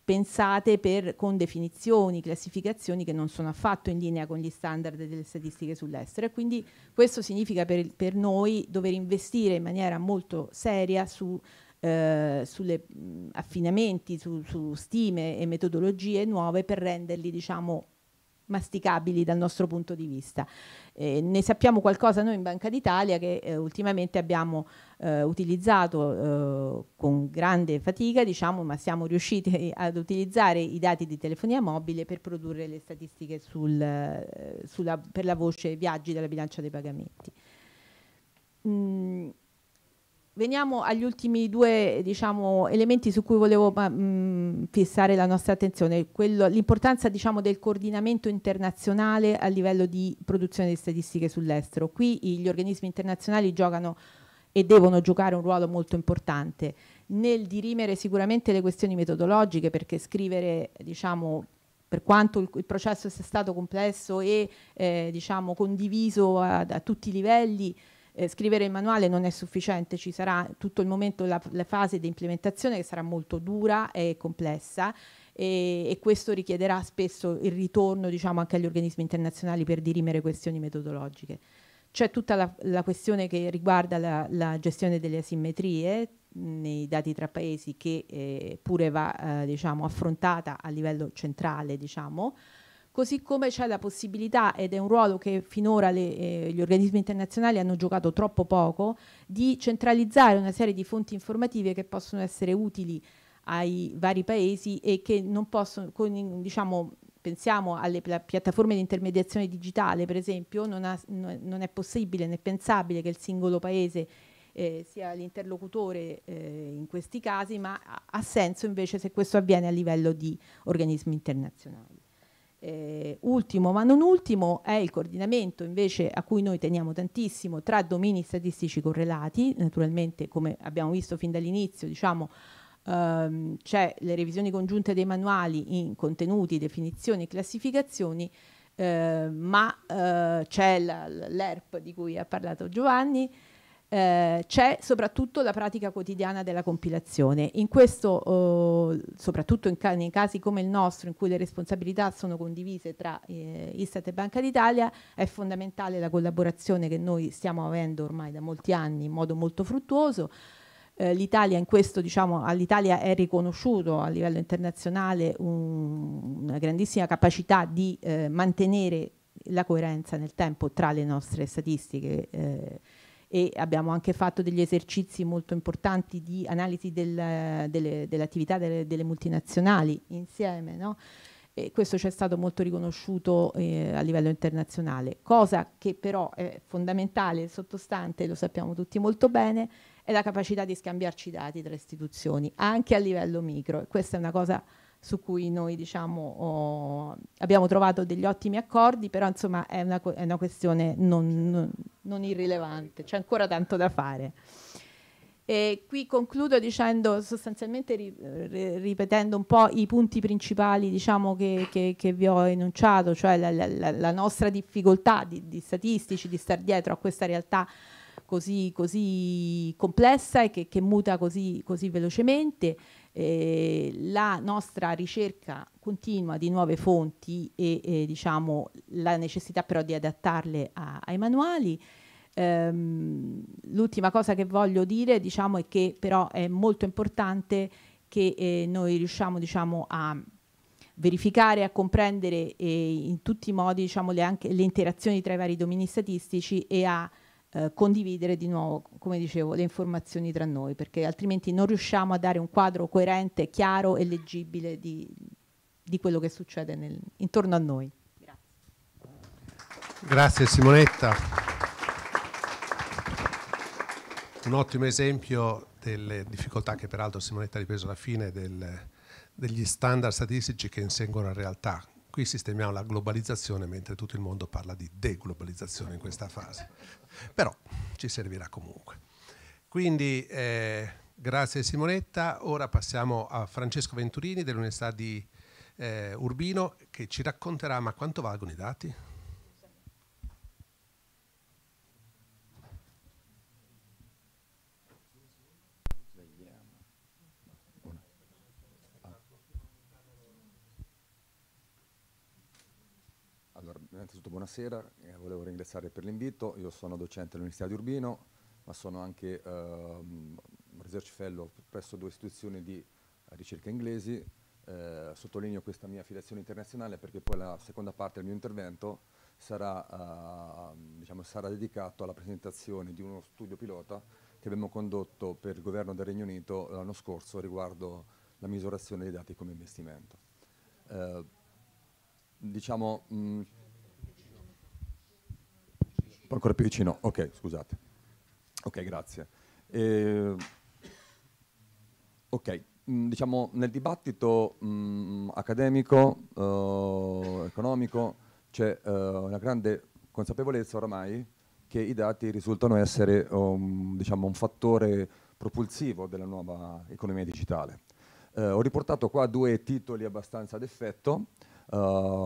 pensate per, con definizioni, classificazioni che non sono affatto in linea con gli standard delle statistiche sull'estero e quindi questo significa per, per noi dover investire in maniera molto seria su eh, sulle mh, affinamenti, su, su, stime e metodologie nuove per renderli diciamo masticabili dal nostro punto di vista. Eh, ne sappiamo qualcosa noi in Banca d'Italia che eh, ultimamente abbiamo eh, utilizzato eh, con grande fatica, diciamo, ma siamo riusciti ad utilizzare i dati di telefonia mobile per produrre le statistiche sul, eh, sulla, per la voce viaggi della bilancia dei pagamenti. Mm. Veniamo agli ultimi due diciamo, elementi su cui volevo mh, fissare la nostra attenzione, l'importanza diciamo, del coordinamento internazionale a livello di produzione di statistiche sull'estero. Qui gli organismi internazionali giocano e devono giocare un ruolo molto importante nel dirimere sicuramente le questioni metodologiche perché scrivere diciamo, per quanto il, il, processo sia stato complesso e eh, diciamo, condiviso a, a tutti i livelli eh, scrivere il manuale non è sufficiente, ci sarà tutto il momento, la, la fase di implementazione che sarà molto dura e complessa e, e, questo richiederà spesso il ritorno diciamo, anche agli organismi internazionali per dirimere questioni metodologiche. C'è tutta la, la, questione che riguarda la, la gestione delle asimmetrie, nei dati tra paesi che eh, pure va eh, diciamo, affrontata a livello centrale, diciamo, così come c'è la possibilità, ed è un ruolo che finora le, eh, gli organismi internazionali hanno giocato troppo poco, di centralizzare una serie di fonti informative che possono essere utili ai vari paesi e che non possono, con, diciamo, pensiamo alle piattaforme di intermediazione digitale, per esempio, non, ha, non, è possibile né pensabile che il singolo paese eh, sia l'interlocutore eh, in questi casi, ma ha senso invece se questo avviene a livello di organismi internazionali. Eh, ultimo ma non ultimo è il coordinamento invece a cui noi teniamo tantissimo tra domini statistici correlati, naturalmente come abbiamo visto fin dall'inizio diciamo ehm, c'è le revisioni congiunte dei manuali in contenuti, definizioni e classificazioni eh, ma eh, c'è l'ERP di cui ha parlato Giovanni eh, c'è soprattutto la pratica quotidiana della compilazione. In questo, eh, soprattutto in ca nei casi come il nostro, in cui le responsabilità sono condivise tra eh, Istat e Banca d'Italia, è fondamentale la collaborazione che noi stiamo avendo ormai da molti anni in modo molto fruttuoso. Eh, L'Italia in questo, diciamo, all'Italia è riconosciuto a livello internazionale un, una grandissima capacità di eh, mantenere la coerenza nel tempo tra le nostre statistiche e abbiamo anche fatto degli esercizi molto importanti di analisi del, delle, dell'attività delle, delle, multinazionali insieme. No? E questo ci è stato molto riconosciuto eh, a livello internazionale, cosa che però è fondamentale, sottostante, lo sappiamo tutti molto bene, è la capacità di scambiarci dati tra istituzioni, anche a livello micro. E questa è una cosa su cui noi diciamo, oh, abbiamo trovato degli ottimi accordi, però insomma è una, è una questione non, non, non irrilevante, c'è ancora tanto da fare. E qui concludo dicendo sostanzialmente ri, ri, ripetendo un po' i punti principali diciamo, che, che, che, vi ho enunciato, cioè la, la, la nostra difficoltà di, di, statistici di star dietro a questa realtà così, così complessa e che, che muta così, così velocemente eh, la nostra ricerca continua di nuove fonti e eh, diciamo, la necessità però di adattarle a, ai manuali. Ehm, l'ultima cosa che voglio dire diciamo, è che però è molto importante che eh, noi riusciamo diciamo, a verificare, a comprendere eh, in tutti i modi diciamo, le, anche, le interazioni tra i vari domini statistici e a eh, condividere di nuovo, come dicevo, le informazioni tra noi, perché altrimenti non riusciamo a dare un quadro coerente, chiaro e leggibile di, di quello che succede nel, intorno a noi. Grazie, Grazie Simonetta. Un ottimo esempio delle difficoltà che peraltro Simonetta ha ripreso alla fine del, degli standard statistici che inseguono la realtà, Qui sistemiamo la globalizzazione mentre tutto il mondo parla di deglobalizzazione in questa fase. Però ci servirà comunque. Quindi eh, grazie Simonetta, ora passiamo a Francesco Venturini dell'Università di eh, Urbino che ci racconterà ma quanto valgono i dati? buonasera, eh, volevo ringraziare per l'invito. Io sono docente all'Università di Urbino, ma sono anche eh, research fellow presso due istituzioni di eh, ricerca inglesi. Eh, sottolineo questa mia affiliazione internazionale perché poi la seconda parte del mio intervento sarà, eh, diciamo, sarà dedicata alla presentazione di uno studio pilota che abbiamo condotto per il governo del Regno Unito l'anno scorso riguardo la misurazione dei dati come investimento. Eh, diciamo, mh, Ancora più vicino, ok, scusate. Ok, grazie. Eh, ok, mm, diciamo nel dibattito mh, mm, accademico, eh, economico, c'è eh, una grande consapevolezza oramai che i dati risultano essere um, diciamo, un fattore propulsivo della nuova economia digitale. Eh, ho riportato qua due titoli abbastanza ad effetto, uh,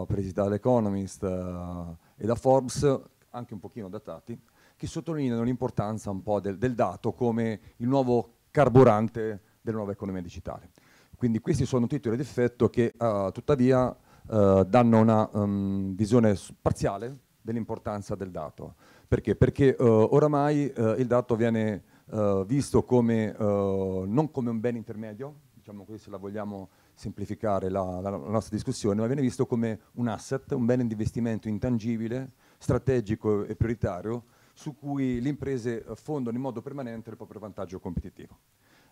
eh, presi dall'Economist uh, eh, e da Forbes, anche un pochino datati, che sottolineano l'importanza un po' del, del dato come il nuovo carburante della nuova economia digitale. Quindi questi sono titoli d'effetto che uh, tuttavia uh, danno una um, visione parziale dell'importanza del dato. Perché? Perché uh, oramai il dato viene visto come, non come un bene intermedio, diciamo così se la vogliamo semplificare la, la, la nostra discussione, ma viene visto come un asset, un bene di investimento intangibile strategico e prioritario su cui le imprese eh, fondano in modo permanente il proprio vantaggio competitivo.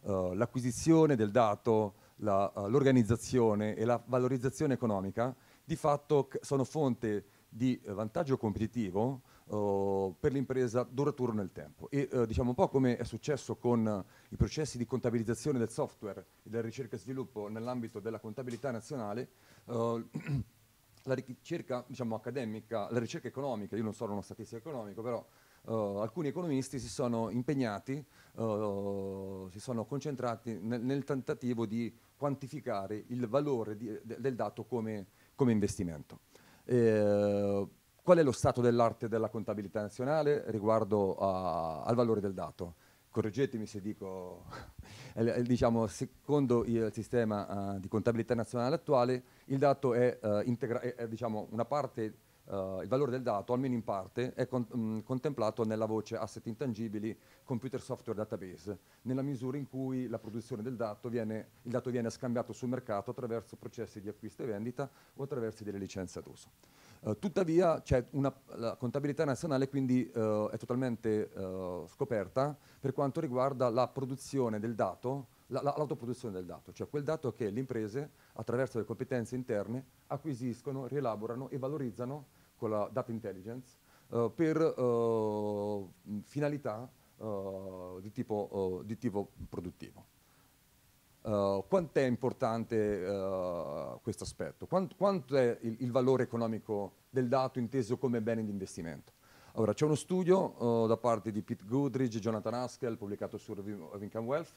Uh, l'acquisizione del dato, eh, l'organizzazione uh, e la valorizzazione economica di fatto sono fonte di eh, vantaggio competitivo uh, per l'impresa duraturo nel tempo e diciamo un po' come è successo con i processi di contabilizzazione del software e della ricerca e sviluppo nell'ambito della contabilità nazionale la ricerca diciamo, accademica, la ricerca economica, io non sono uno statistico economico, però Uh, alcuni economisti si sono impegnati, uh, si sono concentrati nel, nel, tentativo di quantificare il valore di, de, del dato come, come investimento. Eh, qual è lo stato dell'arte della contabilità nazionale riguardo a, al valore del dato? correggetemi se dico, diciamo, secondo il sistema uh, di contabilità nazionale attuale, il dato è, uh, integra- è, è diciamo, una parte, uh, il valore del dato, almeno in parte, è con- mh, mm, contemplato nella voce asset intangibili computer software database, nella misura in cui la produzione del dato viene, il dato viene scambiato sul mercato attraverso processi di acquisto e vendita o attraverso delle licenze ad uso. Eh, tuttavia una, la contabilità nazionale quindi eh, è totalmente eh, scoperta per quanto riguarda la produzione del dato, la, la, l'autoproduzione del dato, cioè quel dato che le imprese attraverso le competenze interne acquisiscono, rielaborano e valorizzano con la data intelligence eh, per eh, finalità eh, di tipo, di tipo produttivo. Eh, quanto è importante uh, questo aspetto? Quanto, quanto è il, il, valore economico del dato inteso come bene di investimento? Allora, c'è uno studio uh, da parte di Pete Goodridge e Jonathan Haskell pubblicato su Rev Income Wealth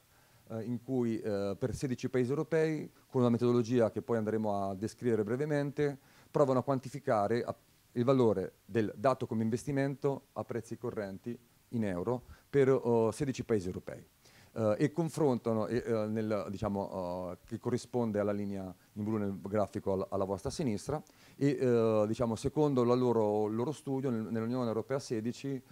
in cui per 16 paesi europei, con una metodologia che poi andremo a descrivere brevemente, provano a quantificare a, il valore del dato come investimento a prezzi correnti in euro per 16 paesi europei eh, e confrontano, eh, nel, diciamo, eh, che corrisponde alla linea in blu nel grafico alla, alla vostra sinistra, e eh, diciamo, secondo il loro, loro, studio nel, nell'Unione Europea 16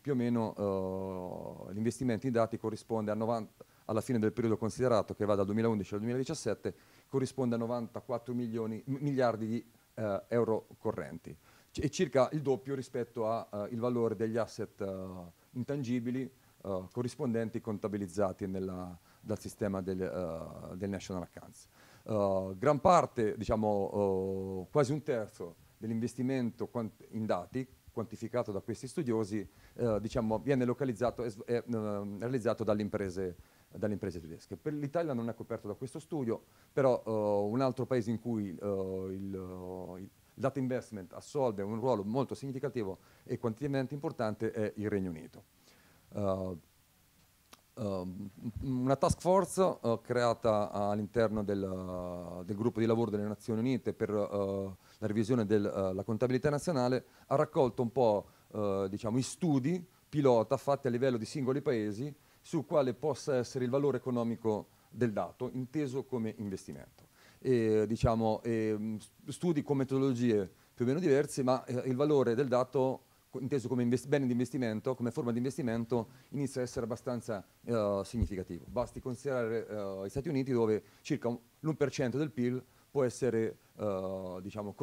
più o meno eh, l'investimento in dati corrisponde 90, alla fine del periodo considerato, che va dal 2011 al 2017, corrisponde a 94 milioni, miliardi di euro correnti e circa il doppio rispetto al uh, valore degli asset uh, intangibili uh, corrispondenti contabilizzati nella, dal sistema del, uh, del National Accounts. Uh, gran parte, diciamo quasi un terzo dell'investimento in dati quantificato da questi studiosi diciamo, viene localizzato e, e ehm, realizzato dalle imprese dalle imprese tedesche. Per l'Italia non è coperto da questo studio, però uh, un altro paese in cui uh, il, uh, il, data investment assolve un ruolo molto significativo e quantitativamente importante è il Regno Unito. Eh, ehm, una task force eh, creata all'interno del, eh, del, gruppo di lavoro delle Nazioni Unite per la revisione della contabilità nazionale ha raccolto un po' diciamo, i studi pilota fatti a livello di singoli paesi su quale possa essere il valore economico del dato inteso come investimento. E, diciamo, e, ehm, studi con metodologie più o meno diverse, ma eh, il valore del dato inteso come bene di investimento, come forma di investimento, inizia ad essere abbastanza eh, significativo. Basti considerare eh, gli Stati Uniti dove circa l'1% del PIL può essere, eh, diciamo,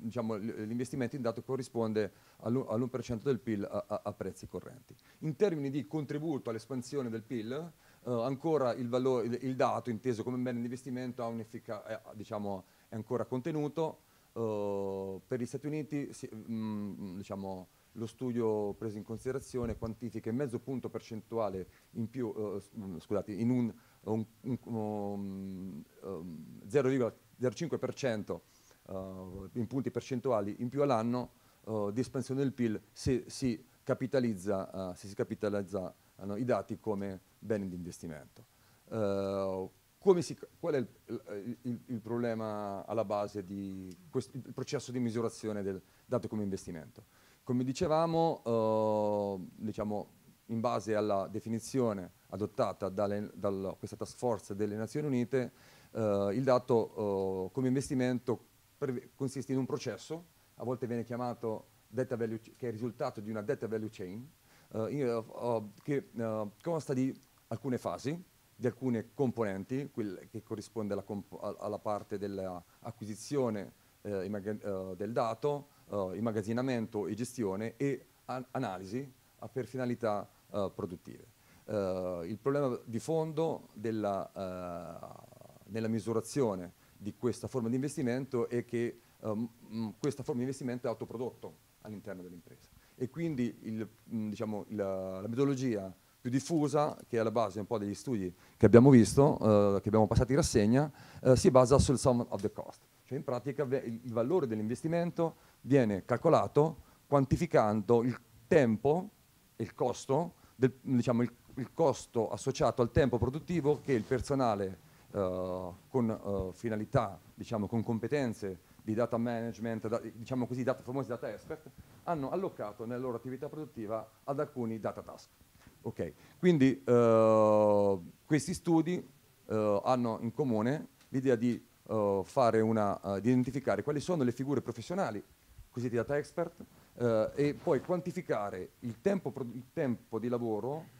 diciamo, l'investimento in dato corrisponde all'1% del PIL a, a, a, prezzi correnti. In termini di contributo all'espansione del PIL, eh, ancora il, valore, il, il, dato inteso come bene di investimento eh, diciamo, è ancora contenuto, eh, per gli Stati Uniti si, mh, mm, diciamo, lo studio preso in considerazione quantifica in mezzo punto percentuale in più, eh, mm, scusate, in un, un, un, um, um, 0,05% uh, eh, in punti percentuali in più all'anno uh, di espansione del PIL se si capitalizza, uh, se si capitalizza no, i dati come beni di investimento. Si, qual è il, il, il, problema alla base di questo, processo di misurazione del dato come investimento? Come dicevamo, eh, diciamo, in base alla definizione adottata dalle, dal, questa task force delle Nazioni Unite, eh, il dato eh, come investimento consiste in un processo, a volte viene chiamato data value, che è il risultato di una data value chain, eh, in, che eh, consta di alcune fasi, di alcune componenti, che corrisponde alla, comp alla parte dell'acquisizione eh, eh, del dato, uh, immagazzinamento e gestione e an analisi eh, per finalità uh, produttive. il problema di fondo della, nella misurazione di questa forma di investimento è che um, questa forma di investimento è autoprodotto all'interno dell'impresa e quindi il, diciamo, la, la, metodologia più diffusa, che è alla base un po' degli studi che abbiamo visto, eh, che abbiamo passato in rassegna, eh, si basa sul sum of the cost. Cioè in pratica il valore dell'investimento viene calcolato quantificando il tempo e il costo, del, diciamo, il, il costo associato al tempo produttivo che il personale Uh, con uh, finalità, diciamo, con competenze di data management, da, diciamo così, data, famosi data expert, hanno allocato nella loro attività produttiva ad alcuni data task. Okay. Quindi uh, questi studi hanno in comune l'idea di uh, fare una, uh, di identificare quali sono le figure professionali, così di data expert, eh, e poi quantificare il tempo, il tempo di lavoro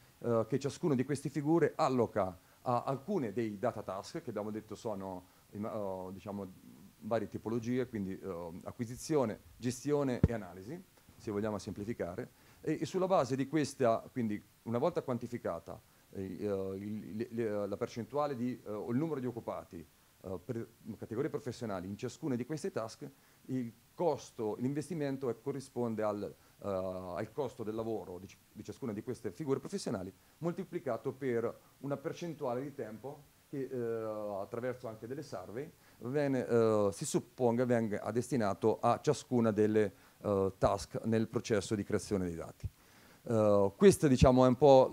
che ciascuna di queste figure alloca a alcune dei data task, che abbiamo detto sono oh, diciamo, varie tipologie, quindi acquisizione, gestione e analisi, se vogliamo semplificare, e, e sulla base di questa, quindi una volta quantificata, la percentuale di, o il numero di occupati, eh, per categorie professionali in ciascuna di queste task il costo, l'investimento eh, corrisponde al, uh, al, costo del lavoro di, di, ciascuna di queste figure professionali moltiplicato per una percentuale di tempo che uh, attraverso anche delle survey viene, si supponga venga destinato a ciascuna delle task nel processo di creazione dei dati. Uh, questa diciamo, è un po'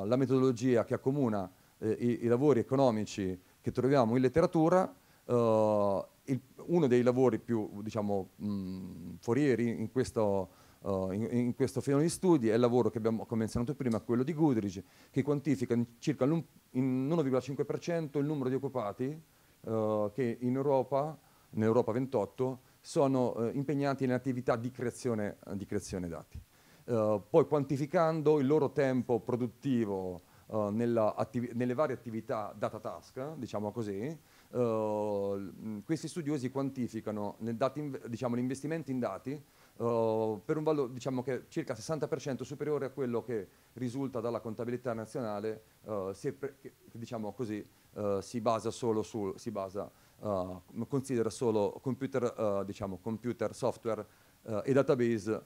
la, la metodologia che accomuna eh, i, i, lavori economici che troviamo in letteratura, eh, il, uno dei lavori più diciamo, mh, forieri in questo, uh, in, in questo, fenomeno di studi è il lavoro che abbiamo menzionato prima, quello di Goodrich, che quantifica in circa l'1,5% il numero di occupati uh, che in Europa, nell'Europa 28, sono uh, impegnati in attività di creazione, di creazione dati. poi quantificando il loro tempo produttivo uh, nelle varie attività data task, diciamo così, uh, questi studiosi quantificano diciamo, l'investimento in dati Uh, per un valore diciamo che è circa 60% superiore a quello che risulta dalla contabilità nazionale, uh, se che, diciamo così, uh, si basa solo su, si basa, considera solo computer, diciamo, computer software e database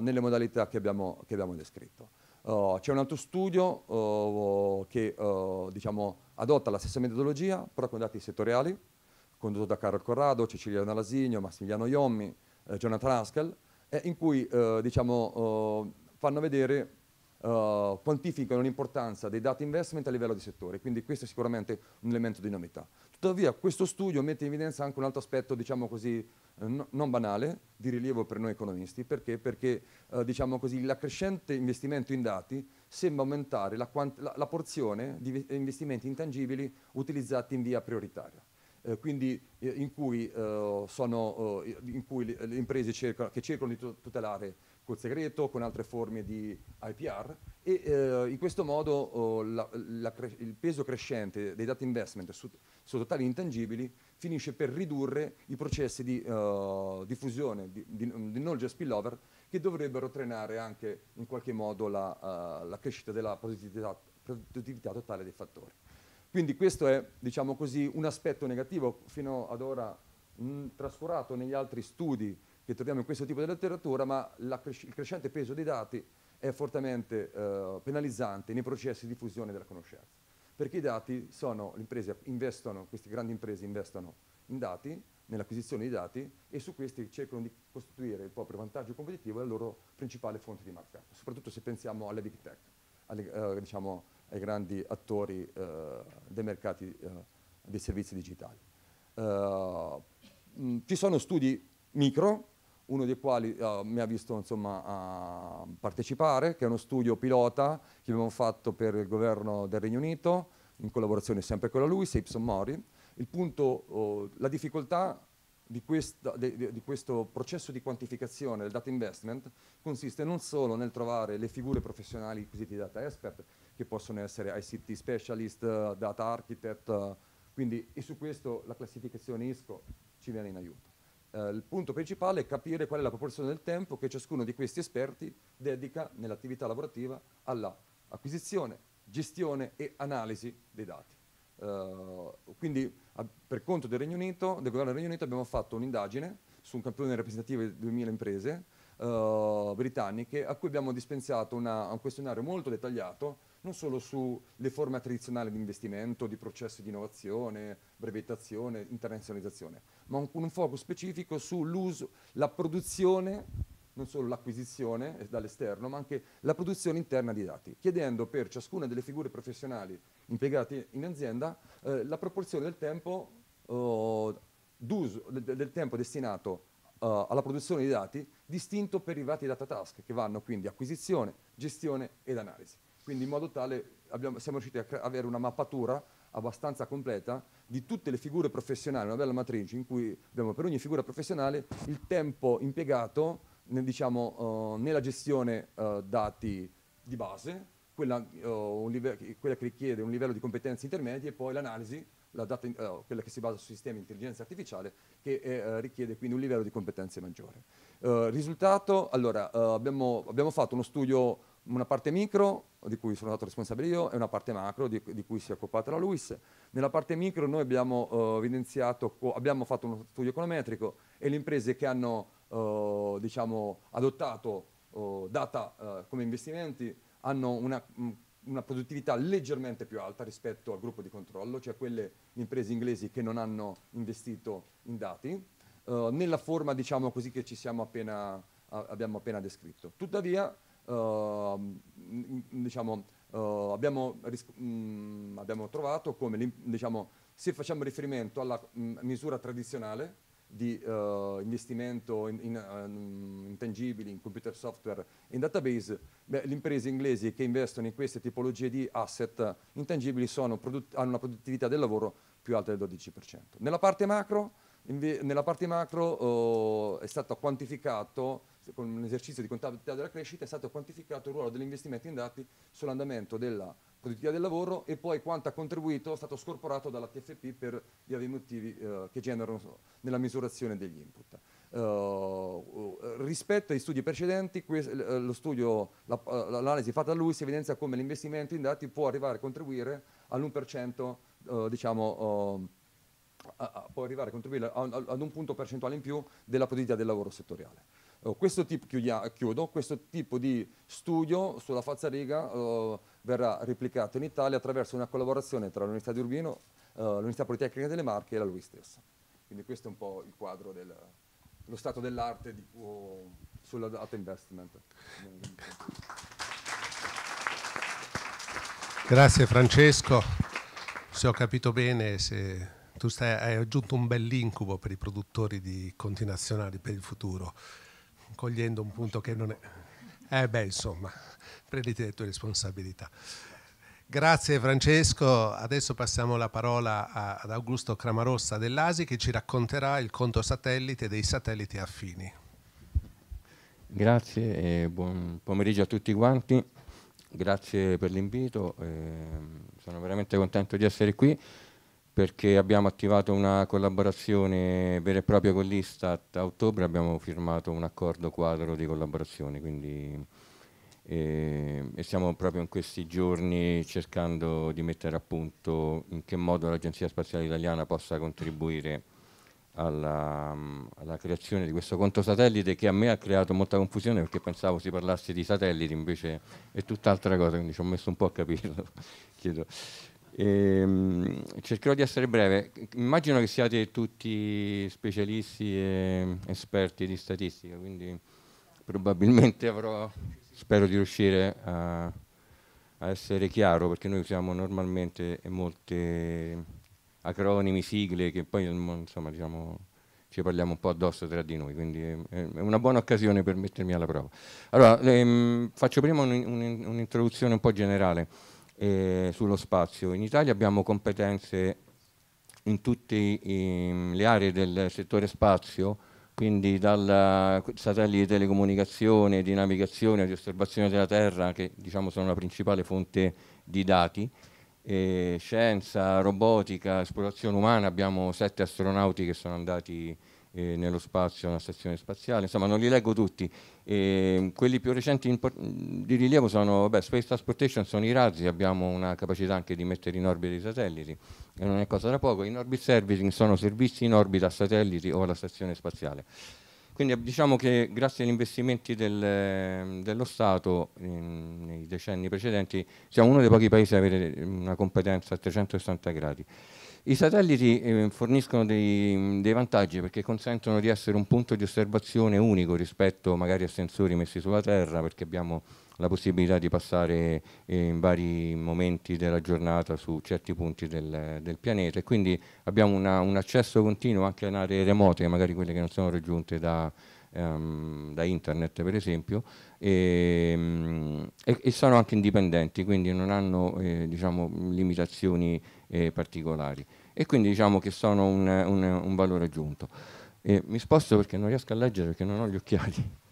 nelle modalità che abbiamo, che abbiamo descritto. Eh, c'è un altro studio uh, che uh, diciamo, adotta la stessa metodologia, però con dati settoriali, condotto da Carlo Corrado, Cecilia Nalasigno, Massimiliano Iommi, Jonathan Haskell, eh, in cui diciamo, fanno vedere, quantificano l'importanza dei dati investment a livello di settore, quindi questo è sicuramente un elemento di novità. Tuttavia questo studio mette in evidenza anche un altro aspetto, diciamo così, eh, non banale, di rilievo per noi economisti, perché? Perché eh, diciamo così, l'accrescente investimento in dati sembra aumentare la, la, la, porzione di investimenti intangibili utilizzati in via prioritaria. Eh, quindi eh, in cui, eh, sono, in cui, le, le imprese cercano, che cercano di tutelare col segreto, con altre forme di IPR e eh, in questo modo oh, la, la il peso crescente dei data investment su, su, totali intangibili finisce per ridurre i processi di uh, diffusione, di, di, di knowledge spillover, che dovrebbero frenare anche in qualche modo la, uh, la crescita della produttività, produttività, totale dei fattori. Quindi questo è, diciamo così, un aspetto negativo fino ad ora mh, mm, trascurato negli altri studi che troviamo in questo tipo di letteratura, ma il crescente peso dei dati è fortemente eh, penalizzante nei processi di fusione della conoscenza, perché i dati sono, le imprese investono, queste grandi imprese investono in dati, nell'acquisizione di dati e su questi cercano di costituire il proprio vantaggio competitivo e la loro principale fonte di mercato, soprattutto se pensiamo alle big tech, alle, eh, diciamo, ai grandi attori eh, dei mercati eh, dei servizi digitali. Uh, mh, ci sono studi micro uno dei quali uh, mi ha visto insomma, uh, partecipare, che è uno studio pilota che abbiamo fatto per il governo del Regno Unito, in collaborazione sempre con lui, Saipson Mori. Il punto, uh, la difficoltà di, questa, di, di, questo processo di quantificazione del data investment consiste non solo nel trovare le figure professionali acquisite di data expert, che possono essere ICT specialist, data architect, quindi e su questo la classificazione ISCO ci viene in aiuto eh, il punto principale è capire qual è la proporzione del tempo che ciascuno di questi esperti dedica nell'attività lavorativa all'acquisizione, gestione e analisi dei dati. Uh, quindi a, per conto del Regno Unito, del governo del Regno Unito abbiamo fatto un'indagine su un campione rappresentativo di 2000 imprese uh, britanniche a cui abbiamo dispensato una, un questionario molto dettagliato non solo sulle forme tradizionali di investimento, di processi di innovazione, brevettazione, internazionalizzazione, ma un, un focus specifico sull'uso, la produzione, non solo l'acquisizione eh, dall'esterno, ma anche la produzione interna di dati, chiedendo per ciascuna delle figure professionali impiegate in azienda eh, la proporzione del tempo, eh, del, del tempo destinato Uh, alla produzione di dati distinto per i vari data task che vanno quindi acquisizione, gestione ed analisi. Quindi in modo tale abbiamo, siamo riusciti a avere una mappatura abbastanza completa di tutte le figure professionali, una bella matrice in cui abbiamo per ogni figura professionale il tempo impiegato nel, diciamo, uh, nella gestione uh, dati di base, quella, uh, quella, che richiede un livello di competenze intermedie e poi l'analisi, la quella che si basa su sistemi di intelligenza artificiale, che è, richiede quindi un livello di competenze maggiore. risultato, allora, abbiamo, abbiamo, fatto uno studio una parte micro di cui sono stato responsabile io e una parte macro di, di cui si è occupata la LUIS. Nella parte micro noi abbiamo eh, evidenziato, abbiamo fatto uno studio econometrico e le imprese che hanno eh, diciamo, adottato eh, data eh, come investimenti hanno una, mh, mm, una, produttività leggermente più alta rispetto al gruppo di controllo, cioè quelle imprese inglesi che non hanno investito in dati, eh, nella forma diciamo così che ci siamo appena, a, abbiamo appena descritto. Tuttavia Ehm, diciamo, eh, abbiamo, mh, mm, abbiamo, trovato come diciamo, se facciamo riferimento alla mh, mm, misura tradizionale di uh, investimento in, in uh, mm, intangibili, in computer software, in database, beh, le imprese inglesi che investono in queste tipologie di asset intangibili hanno una produttività del lavoro più alta del 12%. Nella parte macro, nella parte macro uh, è stato quantificato con un esercizio di contabilità della crescita è stato quantificato il ruolo degli investimenti in dati sull'andamento della produttività del lavoro e poi quanto ha contribuito è stato scorporato dalla TFP per gli avvi motivi eh, che generano nella misurazione degli input. Uh, rispetto ai studi precedenti, eh, l'analisi fatta da lui si evidenzia come l'investimento in dati può arrivare a contribuire all'1%, uh, diciamo, uh, a, a, può arrivare a contribuire a, ad un punto percentuale in più della produttività del lavoro settoriale. Oh, questo tipo, chiudo, questo tipo di studio sulla falsariga eh, oh, verrà replicato in Italia attraverso una collaborazione tra l'Università di Urbino, eh, l'Università Politecnica delle Marche e la LUI stessa. Quindi questo è un po' il quadro del, dello stato dell'arte di, sulla data investment. Grazie Francesco, se ho capito bene, se tu stai, hai aggiunto un bell'incubo per i produttori di conti nazionali per il futuro cogliendo un punto che non è... Eh beh, insomma, prenditi le tue responsabilità. Grazie Francesco, adesso passiamo la parola ad Augusto Cramarossa dell'ASI che ci racconterà il conto satellite dei satelliti affini. Grazie e buon pomeriggio a tutti quanti, grazie per l'invito, eh, sono veramente contento di essere qui perché abbiamo attivato una collaborazione vera e propria con l'Istat a ottobre, abbiamo firmato un accordo quadro di collaborazione, quindi eh, e, e stiamo proprio in questi giorni cercando di mettere a punto in che modo l'Agenzia Spaziale Italiana possa contribuire alla, alla, creazione di questo conto satellite che a me ha creato molta confusione perché pensavo si parlasse di satelliti, invece è tutt'altra cosa, quindi ci ho messo un po' a capirlo. Chiedo. Ehm, cercherò di essere breve. Immagino che siate tutti specialisti e esperti di statistica, quindi probabilmente avrò, spero di riuscire a, a essere chiaro, perché noi usiamo normalmente molte acronimi, sigle, che poi insomma diciamo ci parliamo un po' addosso tra di noi, quindi è una buona occasione per mettermi alla prova. Allora, ehm, faccio prima un'introduzione un, un po' generale eh, sullo spazio. In Italia abbiamo competenze in tutte le aree del settore spazio, quindi dal eh, satelliti di telecomunicazione, di navigazione, di osservazione della Terra, che diciamo sono la principale fonte di dati, eh, scienza, robotica, esplorazione umana, abbiamo sette astronauti che sono andati eh, nello spazio una stazione spaziale, insomma non li leggo tutti. E, mm, quelli più recenti mm, di rilievo sono vabbè, Space Transportation, sono i razzi, abbiamo una capacità anche di mettere in orbita i satelliti, e non è cosa da poco. In orbit servicing sono servizi in orbita a satelliti o alla stazione spaziale. Quindi eh, diciamo che grazie agli investimenti del, mm, dello Stato in, nei decenni precedenti siamo uno dei pochi paesi ad avere una competenza a 360 gradi. I satelliti eh, forniscono dei, dei, vantaggi perché consentono di essere un punto di osservazione unico rispetto magari a sensori messi sulla Terra perché abbiamo la possibilità di passare eh, in vari momenti della giornata su certi punti del, del pianeta e quindi abbiamo una, un accesso continuo anche a aree remote, magari quelle che non sono raggiunte da, Um, da internet per esempio e, mm, e, e, sono anche indipendenti quindi non hanno eh, diciamo, limitazioni eh, particolari e quindi diciamo che sono un, un, un valore aggiunto. Eh, mi sposto perché non riesco a leggere perché non ho gli occhiali.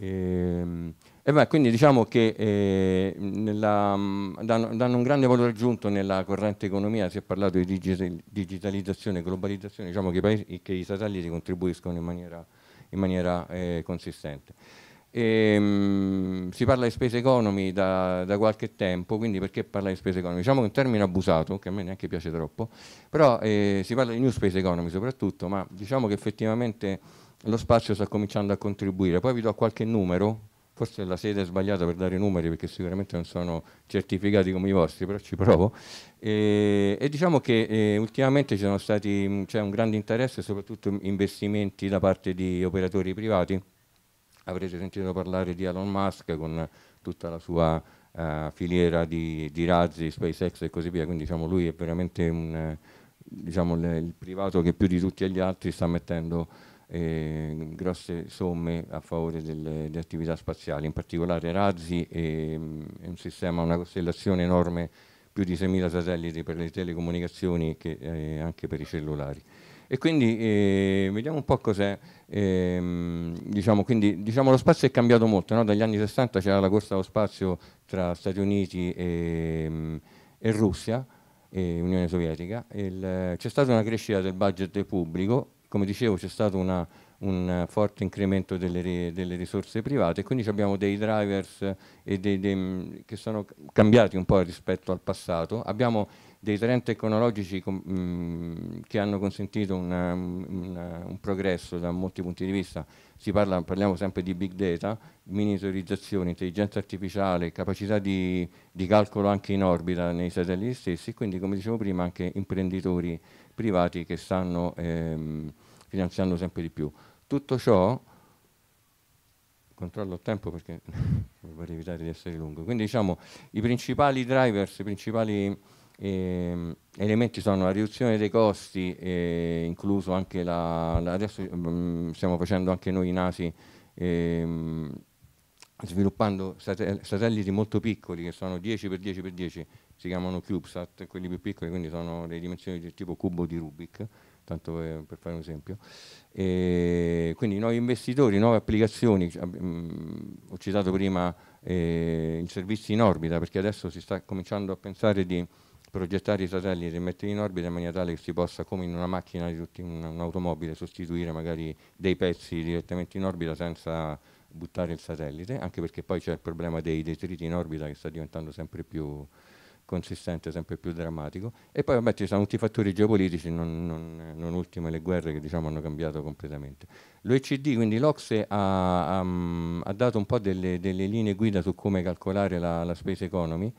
E, ehm, e beh, quindi diciamo che eh, nella, mm, danno, danno, un grande valore aggiunto nella corrente economia, si è parlato di digital, digitalizzazione e globalizzazione, diciamo che i, paesi, che i satelliti contribuiscono in maniera, in maniera eh, consistente. E, ehm, si parla di spese economy da, da, qualche tempo, quindi perché parlare di spese economy? Diciamo che è un termine abusato, che a me neanche piace troppo, però eh, si parla di new space economy soprattutto, ma diciamo che effettivamente lo spazio sta cominciando a contribuire. Poi vi do qualche numero, forse la sede è sbagliata per dare numeri perché sicuramente non sono certificati come i vostri, però ci provo. E, e diciamo che eh, ultimamente c'è un grande interesse, soprattutto investimenti da parte di operatori privati avrete sentito parlare di Elon Musk con tutta la sua uh, filiera di, di, razzi, SpaceX e così via, quindi diciamo, lui è veramente un, diciamo, il privato che più di tutti gli altri sta mettendo eh, grosse somme a favore delle, delle, attività spaziali, in particolare razzi e mh, mm, un sistema, una costellazione enorme, più di 6.000 satelliti per le telecomunicazioni e eh, anche per i cellulari. E quindi eh, vediamo un po' cos'è. Eh, diciamo, quindi, diciamo, lo spazio è cambiato molto, no? dagli anni 60 c'era la corsa allo spazio tra Stati Uniti e, mm, e Russia, e Unione Sovietica, c'è stata una crescita del budget pubblico come dicevo c'è stato una, un forte incremento delle, delle, risorse private, e quindi abbiamo dei drivers dei, dei, mm, che sono cambiati un po' rispetto al passato, abbiamo dei trend tecnologici com, mh, mm, che hanno consentito una, una, un progresso da molti punti di vista, parla, parliamo sempre di big data, miniaturizzazione, intelligenza artificiale, capacità di, di calcolo anche in orbita nei satelliti stessi, quindi come dicevo prima anche imprenditori privati che stanno ehm, finanziando sempre di più. Tutto ciò, controllo il tempo perché vorrei evitare di essere lungo, quindi diciamo i principali drivers, i principali eh, elementi sono la riduzione dei costi, eh, incluso anche la, la adesso mh, mm, stiamo facendo anche noi in ASI ehm, sviluppando satelliti molto piccoli che sono 10x10x10 si chiamano CubeSat, quelli più piccoli, quindi sono le dimensioni del tipo cubo di Rubik, tanto per, per fare un esempio. E quindi nuovi investitori, nuove applicazioni, mm, ho citato prima eh, i servizi in orbita, perché adesso si sta cominciando a pensare di progettare i satelliti e metterli in orbita in maniera tale che si possa, come in una macchina, in un'automobile, sostituire magari dei pezzi direttamente in orbita senza buttare il satellite, anche perché poi c'è il problema dei detriti in orbita che sta diventando sempre più consistente, sempre più drammatico. E poi vabbè, ci sono tutti i fattori geopolitici, non, non, non ultime le guerre che diciamo, hanno cambiato completamente. L'OECD, quindi l'Ocse, ha, ha, um, ha, dato un po' delle, delle, linee guida su come calcolare la, la space economy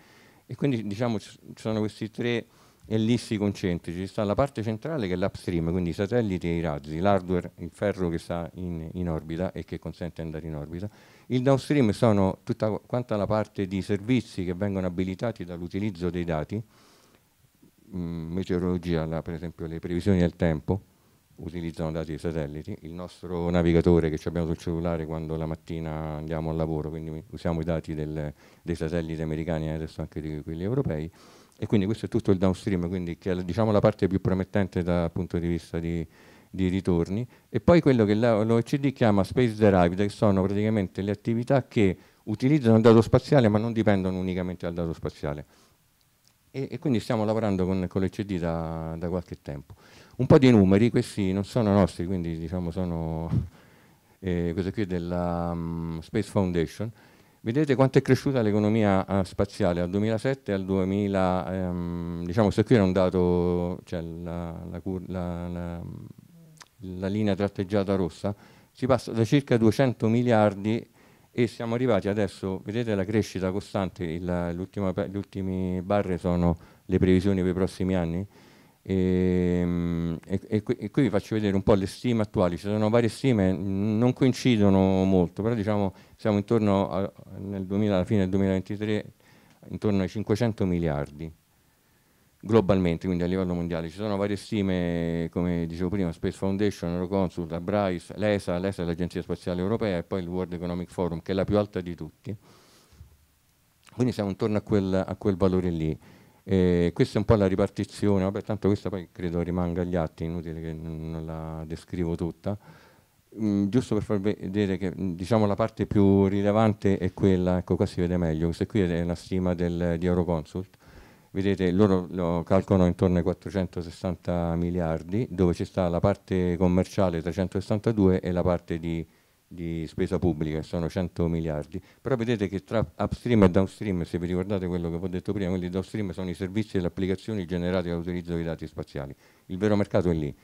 e quindi diciamo, ci sono questi tre ellissi concentrici, sta la parte centrale che è l'upstream, quindi i satelliti e i razzi, l'hardware, il ferro che sta in, in orbita e che consente di andare in orbita, il downstream sono tutta quanta la parte di servizi che vengono abilitati dall'utilizzo dei dati, mh, mm, meteorologia, la, per esempio le previsioni del tempo, utilizzano dati dei satelliti, il nostro navigatore che abbiamo sul cellulare quando la mattina andiamo al lavoro, quindi usiamo i dati del, dei satelliti americani e adesso anche di quelli europei, e quindi questo è tutto il downstream, quindi che è diciamo, la parte più promettente dal punto di vista di, di ritorni, e poi quello che l'OECD chiama space derived, che sono praticamente le attività che utilizzano il dato spaziale ma non dipendono unicamente dal dato spaziale. E, e quindi stiamo lavorando con, con l'OECD da, da, qualche tempo. Un po' di numeri, questi non sono nostri, quindi diciamo sono eh, questo qui della um, Space Foundation. Vedete quanto è cresciuta l'economia uh, spaziale dal 2007 al 2000, ehm, diciamo questo qui era un dato, cioè la, la, la, la la linea tratteggiata rossa, si passa da circa 200 miliardi e siamo arrivati adesso, vedete la crescita costante, le ultime barre sono le previsioni per i prossimi anni, e, ehm, e, e, qui, e, qui vi faccio vedere un po' le stime attuali, ci sono varie stime, non coincidono molto, però diciamo siamo intorno a, 2000, alla fine del 2023 intorno ai 500 miliardi globalmente, quindi a livello mondiale. Ci sono varie stime, come dicevo prima, Space Foundation, Euroconsult, Abrace, l'ESA, l'ESA è l'Agenzia Spaziale Europea e poi il World Economic Forum, che è la più alta di tutti. Quindi siamo intorno a quel, a quel valore lì. Eh, questa è un po' la ripartizione, vabbè, tanto questa poi credo rimanga agli atti, inutile che non la descrivo tutta. Mm, giusto per far vedere che mm, diciamo, la parte più rilevante è quella, ecco qua si vede meglio, questa qui è la stima del, di Euroconsult, vedete loro lo calcolano intorno ai 460 miliardi, dove ci sta la parte commerciale 362 e la parte di, di spesa pubblica, che sono 100 miliardi. Però vedete che tra upstream e downstream, se vi ricordate quello che vi ho detto prima, quelli downstream sono i servizi e le applicazioni generati dall'utilizzo dei dati spaziali. Il vero mercato è lì.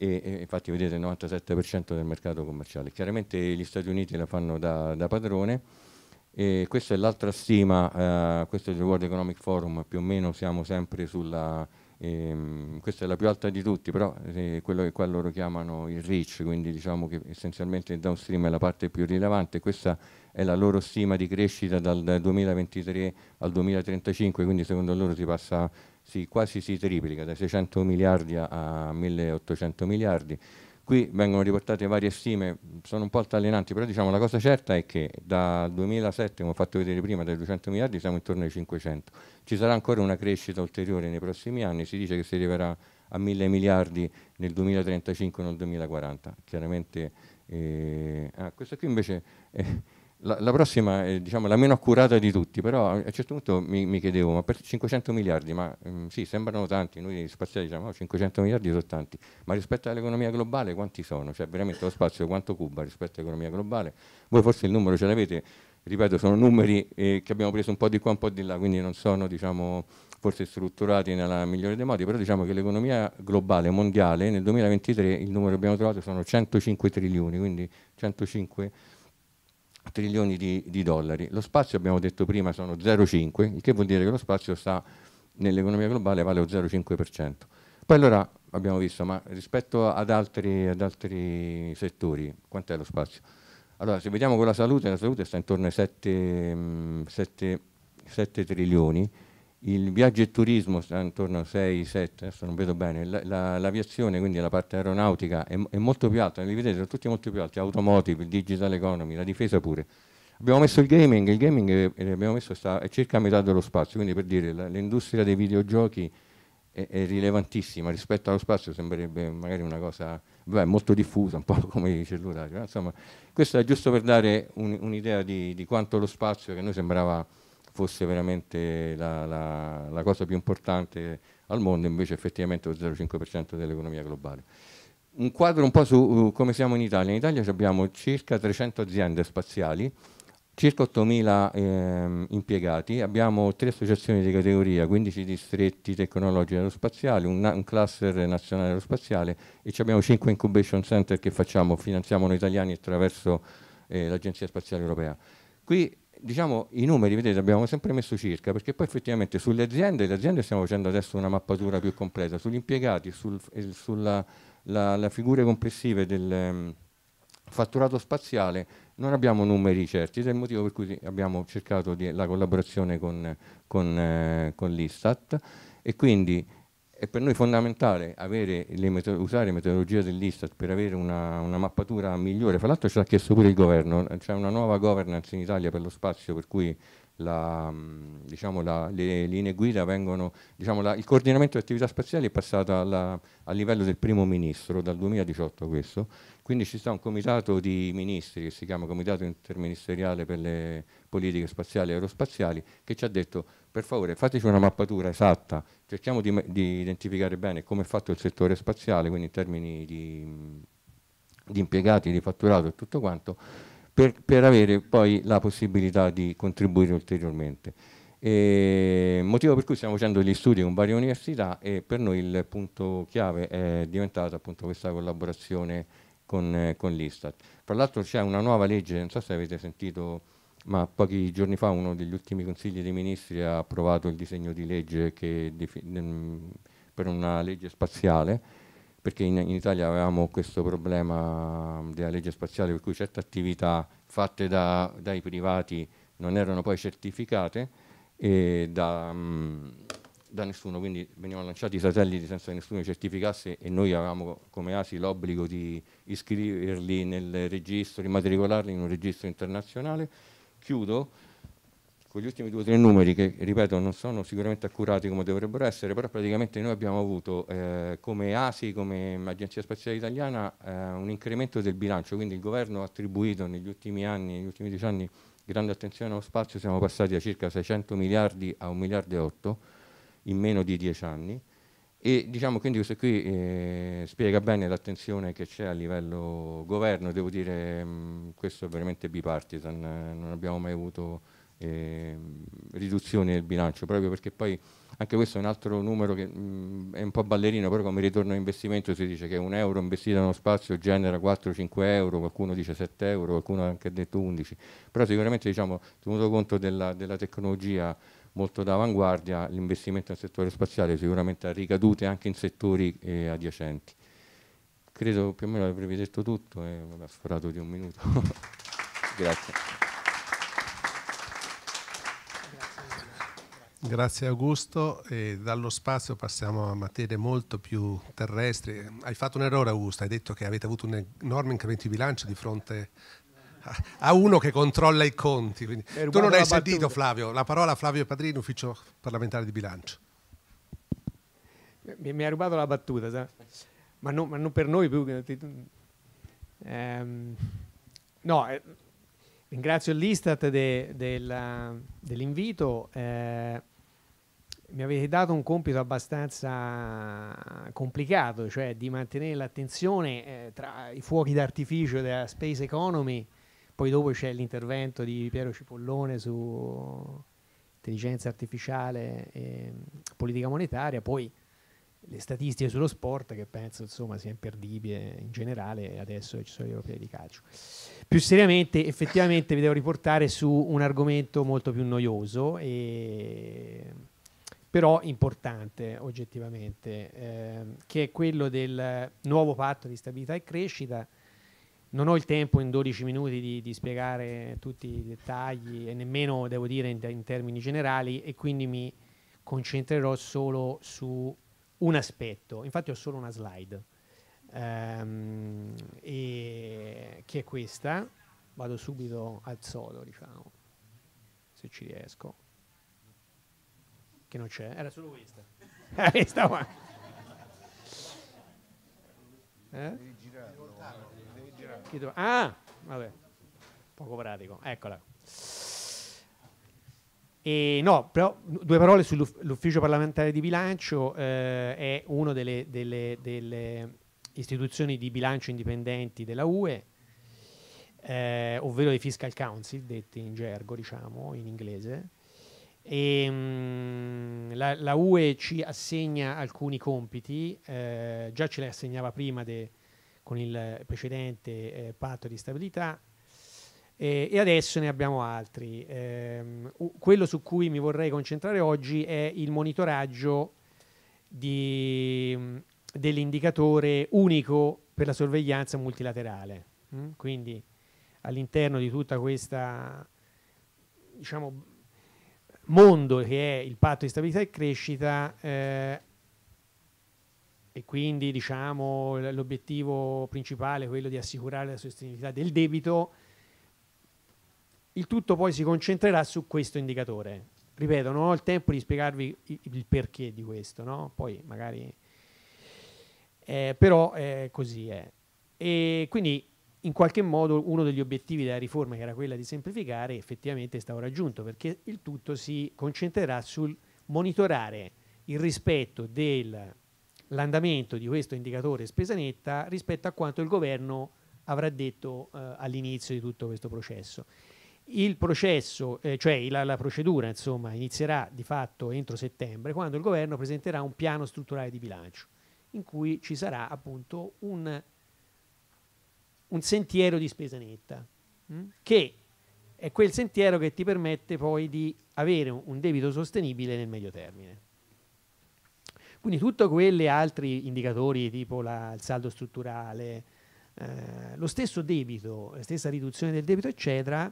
E, e infatti vedete il 97% del mercato commerciale. Chiaramente gli Stati Uniti la fanno da, da padrone, e questa è l'altra stima, eh, questo è il World Economic Forum, più o meno siamo sempre sulla, ehm, questa è la più alta di tutti, però eh, è quello che qua loro chiamano il reach, quindi diciamo che essenzialmente il downstream è la parte più rilevante, questa è la loro stima di crescita dal 2023 al 2035, quindi secondo loro si passa, si, quasi si triplica, da 600 miliardi a 1800 miliardi, Qui vengono riportate varie stime, sono un po' altalenanti, però diciamo la cosa certa è che dal 2007, come ho fatto vedere prima, dai 200 miliardi siamo intorno ai 500. Ci sarà ancora una crescita ulteriore nei prossimi anni, si dice che si arriverà a 1000 miliardi nel 2035 o nel 2040. Chiaramente, eh, ah, questo qui invece... Eh, la, la, prossima è diciamo, la meno accurata di tutti, però a un certo punto mi, mi chiedevo, ma per 500 miliardi, ma mh, mm, sì, sembrano tanti, noi spaziali diciamo, oh, 500 miliardi sono tanti, ma rispetto all'economia globale quanti sono? Cioè veramente lo spazio quanto cuba rispetto all'economia globale? Voi forse il numero ce l'avete, ripeto, sono numeri eh, che abbiamo preso un po' di qua, un po' di là, quindi non sono diciamo, forse strutturati nella migliore dei modi, però diciamo che l'economia globale, mondiale, nel 2023 il numero che abbiamo trovato sono 105 trilioni, quindi 105 trilioni trilioni di, di dollari. Lo spazio, abbiamo detto prima, sono 0,5, il che vuol dire che lo spazio sta nell'economia globale vale lo 0,5%. Poi allora abbiamo visto, ma rispetto ad altri, ad altri settori, quant'è lo spazio? Allora, se vediamo con la salute, la salute sta intorno ai 7, 7, 7 trilioni, il viaggio e turismo sta intorno a 6-7, adesso non vedo bene, l'aviazione, la, la, quindi la parte aeronautica, è, è, molto più alta, li vedete, sono tutti molto più alti, automotive, digital economy, la difesa pure. Abbiamo messo il gaming, il gaming è, abbiamo messo sta, è circa a metà dello spazio, quindi per dire l'industria dei videogiochi è, è, rilevantissima rispetto allo spazio, sembrerebbe magari una cosa beh, molto diffusa, un po' come i cellulari, insomma questo è giusto per dare un'idea un di, di quanto lo spazio che noi sembrava fosse veramente la, la, la, cosa più importante al mondo, invece effettivamente lo 0,5% dell'economia globale. Un quadro un po' su uh, come siamo in Italia. In Italia abbiamo circa 300 aziende spaziali, circa 8.000 ehm, impiegati, abbiamo tre associazioni di categoria, 15 distretti tecnologici aerospaziali, un, un, cluster nazionale aerospaziale e abbiamo 5 incubation center che facciamo, finanziamo noi italiani attraverso eh, l'Agenzia Spaziale Europea. Qui diciamo i numeri, vedete, abbiamo sempre messo circa, perché poi effettivamente sulle aziende, le aziende stiamo facendo adesso una mappatura più completa, sugli impiegati, sul, eh, sulla la, la figure complessive del um, fatturato spaziale, non abbiamo numeri certi, ed è il motivo per cui abbiamo cercato di, la collaborazione con, con, eh, con l'Istat e quindi è per noi fondamentale le metro, usare metodologia dell'Istat per avere una, una mappatura migliore. Fra l'altro ce l'ha chiesto pure il governo, c'è una nuova governance in Italia per lo spazio per cui la, diciamo, la, le linee guida vengono, diciamo, la, il coordinamento delle attività spaziali è passato alla, a livello del primo ministro dal 2018 questo, quindi ci sta un comitato di ministri che si chiama Comitato Interministeriale per le Politiche Spaziali e Aerospaziali che ci ha detto per favore fateci una mappatura esatta, cerchiamo di, di, identificare bene come è fatto il settore spaziale, quindi in termini di, di impiegati, di fatturato e tutto quanto, per, per, avere poi la possibilità di contribuire ulteriormente. E ehm, motivo per cui stiamo facendo degli studi con varie università e per noi il punto chiave è diventata appunto questa collaborazione con, eh, con l'Istat. Tra l'altro c'è una nuova legge, non so se avete sentito ma pochi giorni fa uno degli ultimi consigli dei ministri ha approvato il disegno di legge che, mm, per una legge spaziale, perché in, in, Italia avevamo questo problema della legge spaziale per cui certe attività fatte da, dai privati non erano poi certificate e da, mm, da nessuno, quindi venivano lanciati i satelliti senza che nessuno li certificasse e noi avevamo come ASI l'obbligo di iscriverli nel registro, immatricolarli in un registro internazionale chiudo con gli ultimi due o tre numeri che, ripeto, non sono sicuramente accurati come dovrebbero essere, però praticamente noi abbiamo avuto eh, come ASI, come Agenzia Spaziale Italiana, eh, un incremento del bilancio, quindi il governo ha attribuito negli ultimi anni, negli ultimi dieci anni, grande attenzione allo spazio, siamo passati da circa 600 miliardi a 1 miliardo e 8 in meno di dieci anni, e diciamo quindi questo qui eh, spiega bene l'attenzione che c'è a livello governo, devo dire mh, mm, questo è veramente bipartisan, eh, non abbiamo mai avuto eh, riduzioni del bilancio, proprio perché poi anche questo è un altro numero che mh, mm, è un po' ballerino, però come ritorno investimento si dice che un euro investito in uno spazio genera 4-5 euro, qualcuno dice 7 euro, qualcuno anche ha detto 11, però sicuramente diciamo tenuto conto della, della tecnologia molto d'avanguardia, l'investimento nel settore spaziale sicuramente ha ricadute anche in settori eh, adiacenti. Credo più o meno avrei detto tutto e eh, ho sforato di un minuto. Grazie. Grazie Augusto, e dallo spazio passiamo a materie molto più terrestri. Hai fatto un errore Augusto, hai detto che avete avuto un enorme incremento di bilancio di fronte a uno che controlla i conti. Quindi, tu non hai sentito battuta. Flavio, la parola a Flavio Padrini, ufficio parlamentare di bilancio. Mi, mi ha rubato la battuta, sa? Ma, non, ma non per noi più. Ehm, no, eh, ringrazio l'Istat de, de dell'invito. Eh, mi avete dato un compito abbastanza complicato, cioè di mantenere l'attenzione eh, tra i fuochi d'artificio della space economy poi dopo c'è l'intervento di Piero Cipollone su intelligenza artificiale e mm, politica monetaria, poi le statistiche sullo sport che penso insomma sia imperdibile in generale adesso ci sono gli europei di calcio più seriamente effettivamente vi devo riportare su un argomento molto più noioso e però importante oggettivamente eh, che è quello del nuovo patto di stabilità e crescita non ho il tempo in 12 minuti di, di, spiegare tutti i dettagli e nemmeno devo dire in, in, termini generali e quindi mi concentrerò solo su un aspetto. Infatti ho solo una slide um, e, che è questa. Vado subito al sodo, diciamo, se ci riesco. Che non c'è, era solo questa. questa qua. Eh? Ah, vabbè, poco pratico, eccola. E no, però due parole sull'ufficio parlamentare di bilancio, eh, è una delle, delle, delle, istituzioni di bilancio indipendenti della UE, eh, ovvero dei fiscal council, detti in gergo, diciamo, in inglese. E, ehm, mh, la, la, UE ci assegna alcuni compiti, eh, già ce li assegnava prima de, con il precedente eh, patto di stabilità e adesso ne abbiamo altri. Ehm, quello su cui mi vorrei concentrare oggi è il monitoraggio mm, dell'indicatore unico per la sorveglianza multilaterale. Mm? Quindi all'interno di tutta questa diciamo mondo che è il patto di stabilità e crescita eh, e quindi diciamo, l'obiettivo principale è quello di assicurare la sostenibilità del debito, il tutto poi si concentrerà su questo indicatore. Ripeto, non ho il tempo di spiegarvi il perché di questo, no? poi magari... Eh, però eh, così è. E quindi in qualche modo uno degli obiettivi della riforma, che era quella di semplificare, effettivamente è stato raggiunto, perché il tutto si concentrerà sul monitorare il rispetto del l'andamento di questo indicatore spesa netta rispetto a quanto il governo avrà detto eh, all'inizio di tutto questo processo. Il processo, eh, cioè la, la procedura, insomma, inizierà di fatto entro settembre, quando il governo presenterà un piano strutturale di bilancio, in cui ci sarà appunto un, un sentiero di spesa netta, mh? Mm? che è quel sentiero che ti permette poi di avere un, un debito sostenibile nel medio termine. Quindi tutti quegli altri indicatori tipo la, il saldo strutturale, eh, lo stesso debito, la stessa riduzione del debito, eccetera,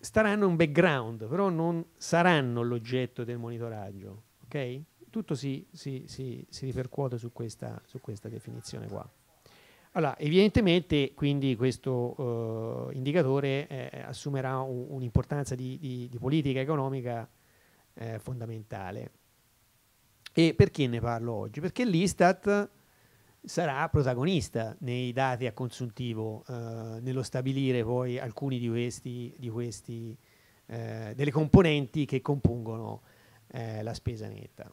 staranno in background, però non saranno l'oggetto del monitoraggio. Okay? Tutto si, si, si, si ripercuote su questa, su questa definizione qua. Allora, evidentemente quindi questo eh, indicatore eh, assumerà un'importanza di, di, di, politica economica eh, fondamentale. E perché ne parlo oggi? Perché l'Istat sarà protagonista nei dati a consuntivo, eh, nello stabilire poi alcuni di questi, di questi eh, delle componenti che compongono eh, la spesa netta.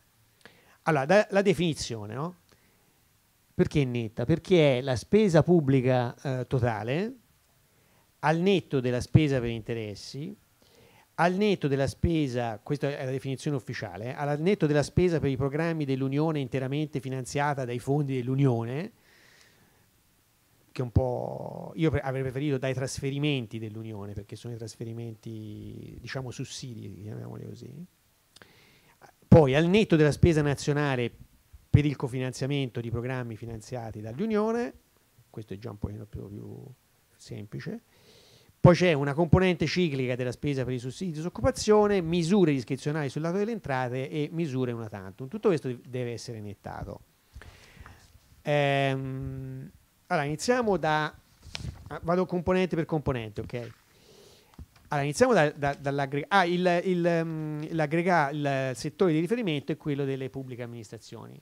Allora, da, la definizione, no? Perché netta? Perché è la spesa pubblica eh, totale al netto della spesa per interessi, al netto della spesa, questa è la definizione ufficiale, eh, al netto della spesa per i programmi dell'Unione interamente finanziata dai fondi dell'Unione, che un po' io avrei preferito dai trasferimenti dell'Unione, perché sono i trasferimenti, diciamo, sussidi, chiamiamoli così. Poi al netto della spesa nazionale per il cofinanziamento di programmi finanziati dall'Unione, questo è già un po' più, più semplice, poi c'è una componente ciclica della spesa per i sussidi di disoccupazione, misure discrezionali sul lato delle entrate e misure una tantum. Tutto questo deve essere nettato. Ehm, allora, iniziamo da... Vado componente per componente, ok? Allora, iniziamo da, da, dall'aggregato. Ah, il, il, il, mm, il, settore di riferimento è quello delle pubbliche amministrazioni.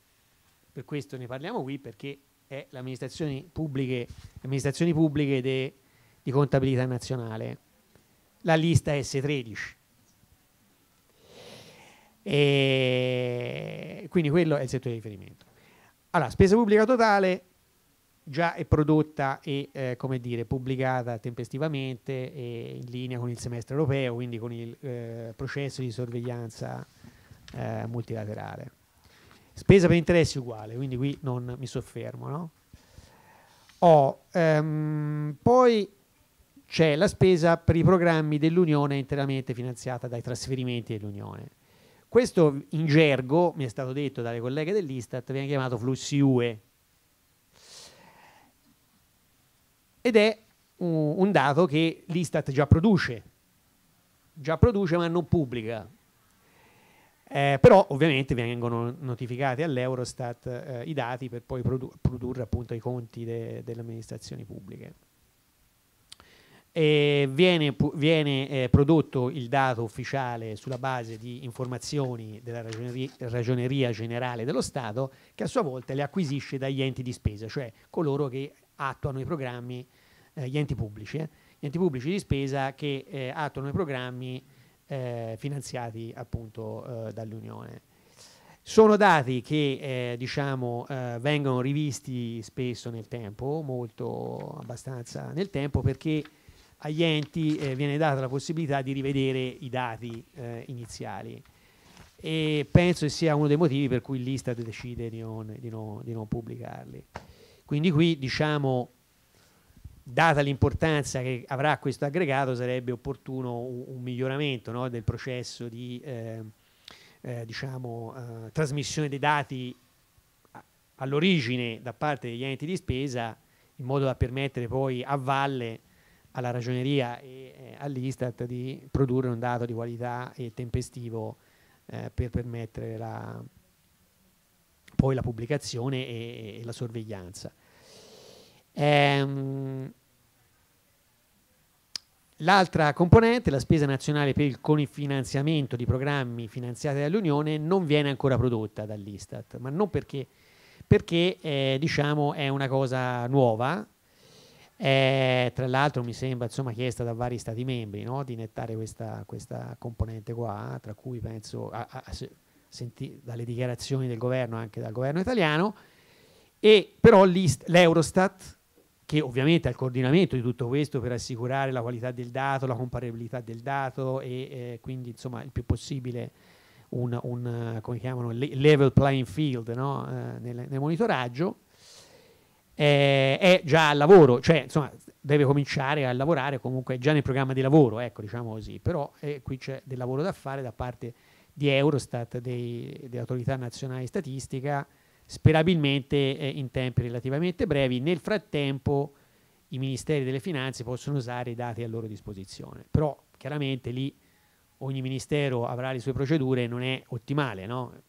Per questo ne parliamo qui, perché è le amministrazioni pubbliche, amministrazioni pubbliche de, di contabilità nazionale, la lista S13. E quindi quello è il settore di riferimento. Allora, spesa pubblica totale già è prodotta e eh, come dire, pubblicata tempestivamente e in linea con il semestre europeo, quindi con il eh, processo di sorveglianza eh, multilaterale. Spesa per interessi uguale, quindi qui non mi soffermo. No? Oh, ehm, poi c'è la spesa per i programmi dell'Unione interamente finanziata dai trasferimenti dell'Unione. Questo in gergo, mi è stato detto dalle colleghe dell'Istat, viene chiamato flussi UE ed è un, dato che l'Istat già produce, già produce ma non pubblica. Eh, però ovviamente vengono notificati all'Eurostat eh, i dati per poi produ produrre appunto i conti de delle amministrazioni pubbliche. Eh, viene, viene eh, prodotto il dato ufficiale sulla base di informazioni della ragioneria, ragioneria, generale dello Stato che a sua volta le acquisisce dagli enti di spesa, cioè coloro che attuano i programmi, eh, gli enti pubblici, eh. gli enti pubblici di spesa che eh, attuano i programmi eh, finanziati appunto dall'Unione. Sono dati che eh, diciamo, eh, vengono rivisti spesso nel tempo, molto abbastanza nel tempo, perché agli enti eh, viene data la possibilità di rivedere i dati eh, iniziali e penso che sia uno dei motivi per cui l'Istat decide di non, di, non, di non, pubblicarli. Quindi qui diciamo, data l'importanza che avrà questo aggregato, sarebbe opportuno un, un miglioramento no, del processo di eh, eh diciamo, eh, trasmissione dei dati all'origine da parte degli enti di spesa in modo da permettere poi a valle alla ragioneria e eh, all'Istat di produrre un dato di qualità e tempestivo eh, per permettere la, poi la pubblicazione e, e la sorveglianza. Ehm, L'altra componente, la spesa nazionale per il cofinanziamento di programmi finanziati dall'Unione, non viene ancora prodotta dall'Istat, ma non perché, perché eh, diciamo, è una cosa nuova, eh, tra l'altro mi sembra insomma, chiesta da vari stati membri no? di nettare questa, questa componente qua, tra cui penso a, a, senti, dalle dichiarazioni del governo, anche dal governo italiano, e però l'Eurostat, che ovviamente ha il coordinamento di tutto questo per assicurare la qualità del dato, la comparabilità del dato e eh, quindi insomma il più possibile un, un come chiamano, level playing field no? eh, nel, nel monitoraggio, eh, è già al lavoro, cioè insomma deve cominciare a lavorare comunque già nel programma di lavoro, ecco diciamo così, però eh, qui c'è del lavoro da fare da parte di Eurostat, delle autorità nazionali di statistica, sperabilmente eh, in tempi relativamente brevi. Nel frattempo i ministeri delle finanze possono usare i dati a loro disposizione, però chiaramente lì ogni ministero avrà le sue procedure, non è ottimale, no? È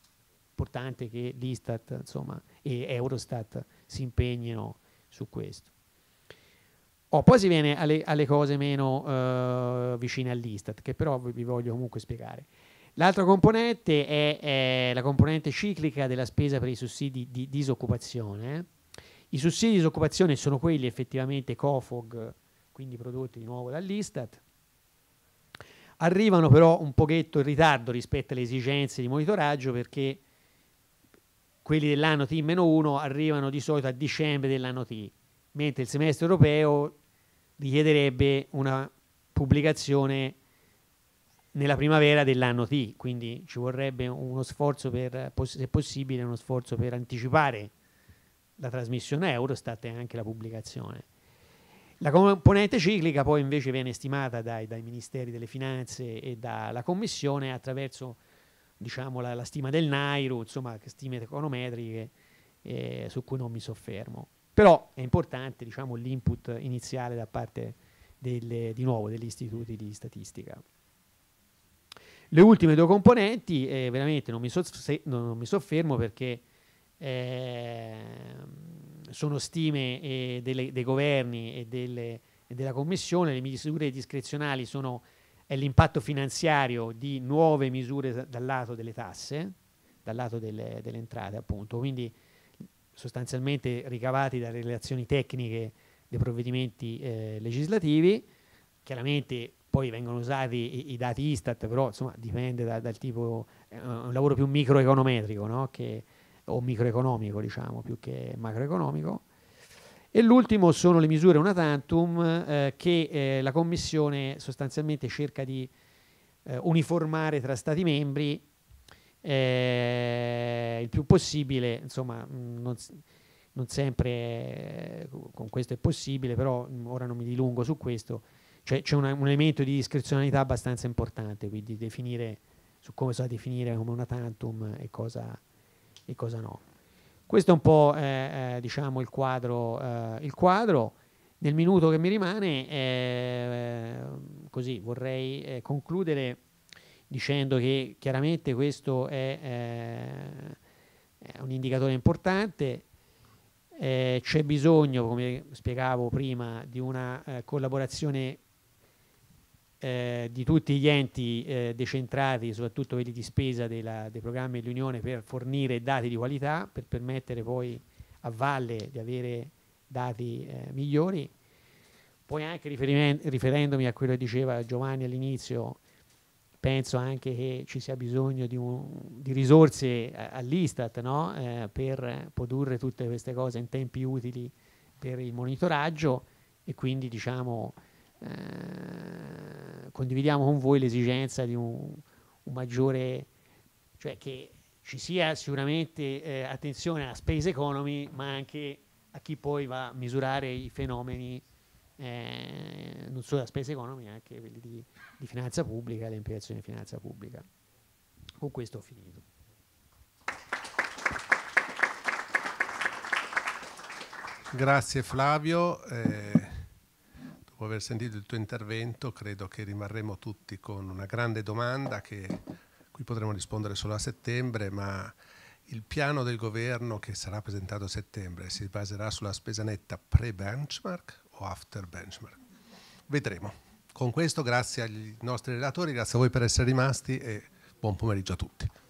importante che l'Istat insomma, e Eurostat si impegnino su questo. Oh, poi si viene alle, alle cose meno eh, vicine all'Istat, che però vi voglio comunque spiegare. L'altra componente è, è, la componente ciclica della spesa per i sussidi di disoccupazione. I sussidi di disoccupazione sono quelli effettivamente COFOG, quindi prodotti di nuovo dall'Istat, arrivano però un pochetto in ritardo rispetto alle esigenze di monitoraggio perché quelli dell'anno T-1 arrivano di solito a dicembre dell'anno T, mentre il semestre europeo richiederebbe una pubblicazione nella primavera dell'anno T, quindi ci vorrebbe uno sforzo per, se possibile, uno sforzo per anticipare la trasmissione Eurostat e anche la pubblicazione. La componente ciclica poi invece viene stimata dai, dai ministeri delle finanze e dalla Commissione attraverso diciamo, la, la, stima del Nairo, insomma, stime econometriche eh, su cui non mi soffermo. Però è importante diciamo, l'input iniziale da parte delle, di nuovo degli istituti di statistica. Le ultime due componenti eh, veramente non mi, soff- non mi, soffermo perché eh, sono stime eh, delle, dei governi e, delle, e, della Commissione, le misure discrezionali sono è l'impatto finanziario di nuove misure dal lato delle tasse, dal lato delle, delle entrate appunto, quindi sostanzialmente ricavati dalle relazioni tecniche dei provvedimenti eh, legislativi, chiaramente poi vengono usati i, i dati Istat, però insomma dipende da, dal tipo, è un lavoro più microeconometrico no? che, o microeconomico diciamo più che macroeconomico e l'ultimo sono le misure una tantum eh, che eh, la Commissione sostanzialmente cerca di eh, uniformare tra Stati membri eh, il più possibile, insomma non, non, sempre eh, con questo è possibile, però ora non mi dilungo su questo, cioè c'è cioè, un elemento di discrezionalità abbastanza importante, quindi definire su come si so definire come una tantum e cosa, e cosa no. Questo è un po' eh, eh diciamo il quadro, eh, il quadro. Nel minuto che mi rimane, eh, così vorrei concludere dicendo che chiaramente questo è, è un indicatore importante, eh, c'è bisogno, come spiegavo prima, di una eh, collaborazione eh, di tutti gli enti eh, decentrati, soprattutto quelli di spesa della, dei programmi dell'Unione, per fornire dati di qualità, per permettere poi a valle di avere dati eh, migliori. Poi anche riferendomi a quello che diceva Giovanni all'inizio, penso anche che ci sia bisogno di, un, di risorse all'Istat no? Eh, per produrre tutte queste cose in tempi utili per il monitoraggio e quindi diciamo eh, condividiamo con voi l'esigenza di un, un, maggiore, cioè che ci sia sicuramente eh, attenzione alla space economy, ma anche a chi poi va a misurare i fenomeni eh, non solo della spesa economy, anche quelli di, di finanza pubblica, le implicazioni di finanza pubblica. Con questo ho finito. Grazie Flavio. Eh, dopo aver sentito il tuo intervento credo che rimarremo tutti con una grande domanda che qui potremo rispondere solo a settembre, ma il piano del governo che sarà presentato a settembre si baserà sulla spesa netta pre-benchmark o after benchmark? Vedremo. Con questo grazie ai nostri relatori, grazie a voi per essere rimasti e buon pomeriggio a tutti.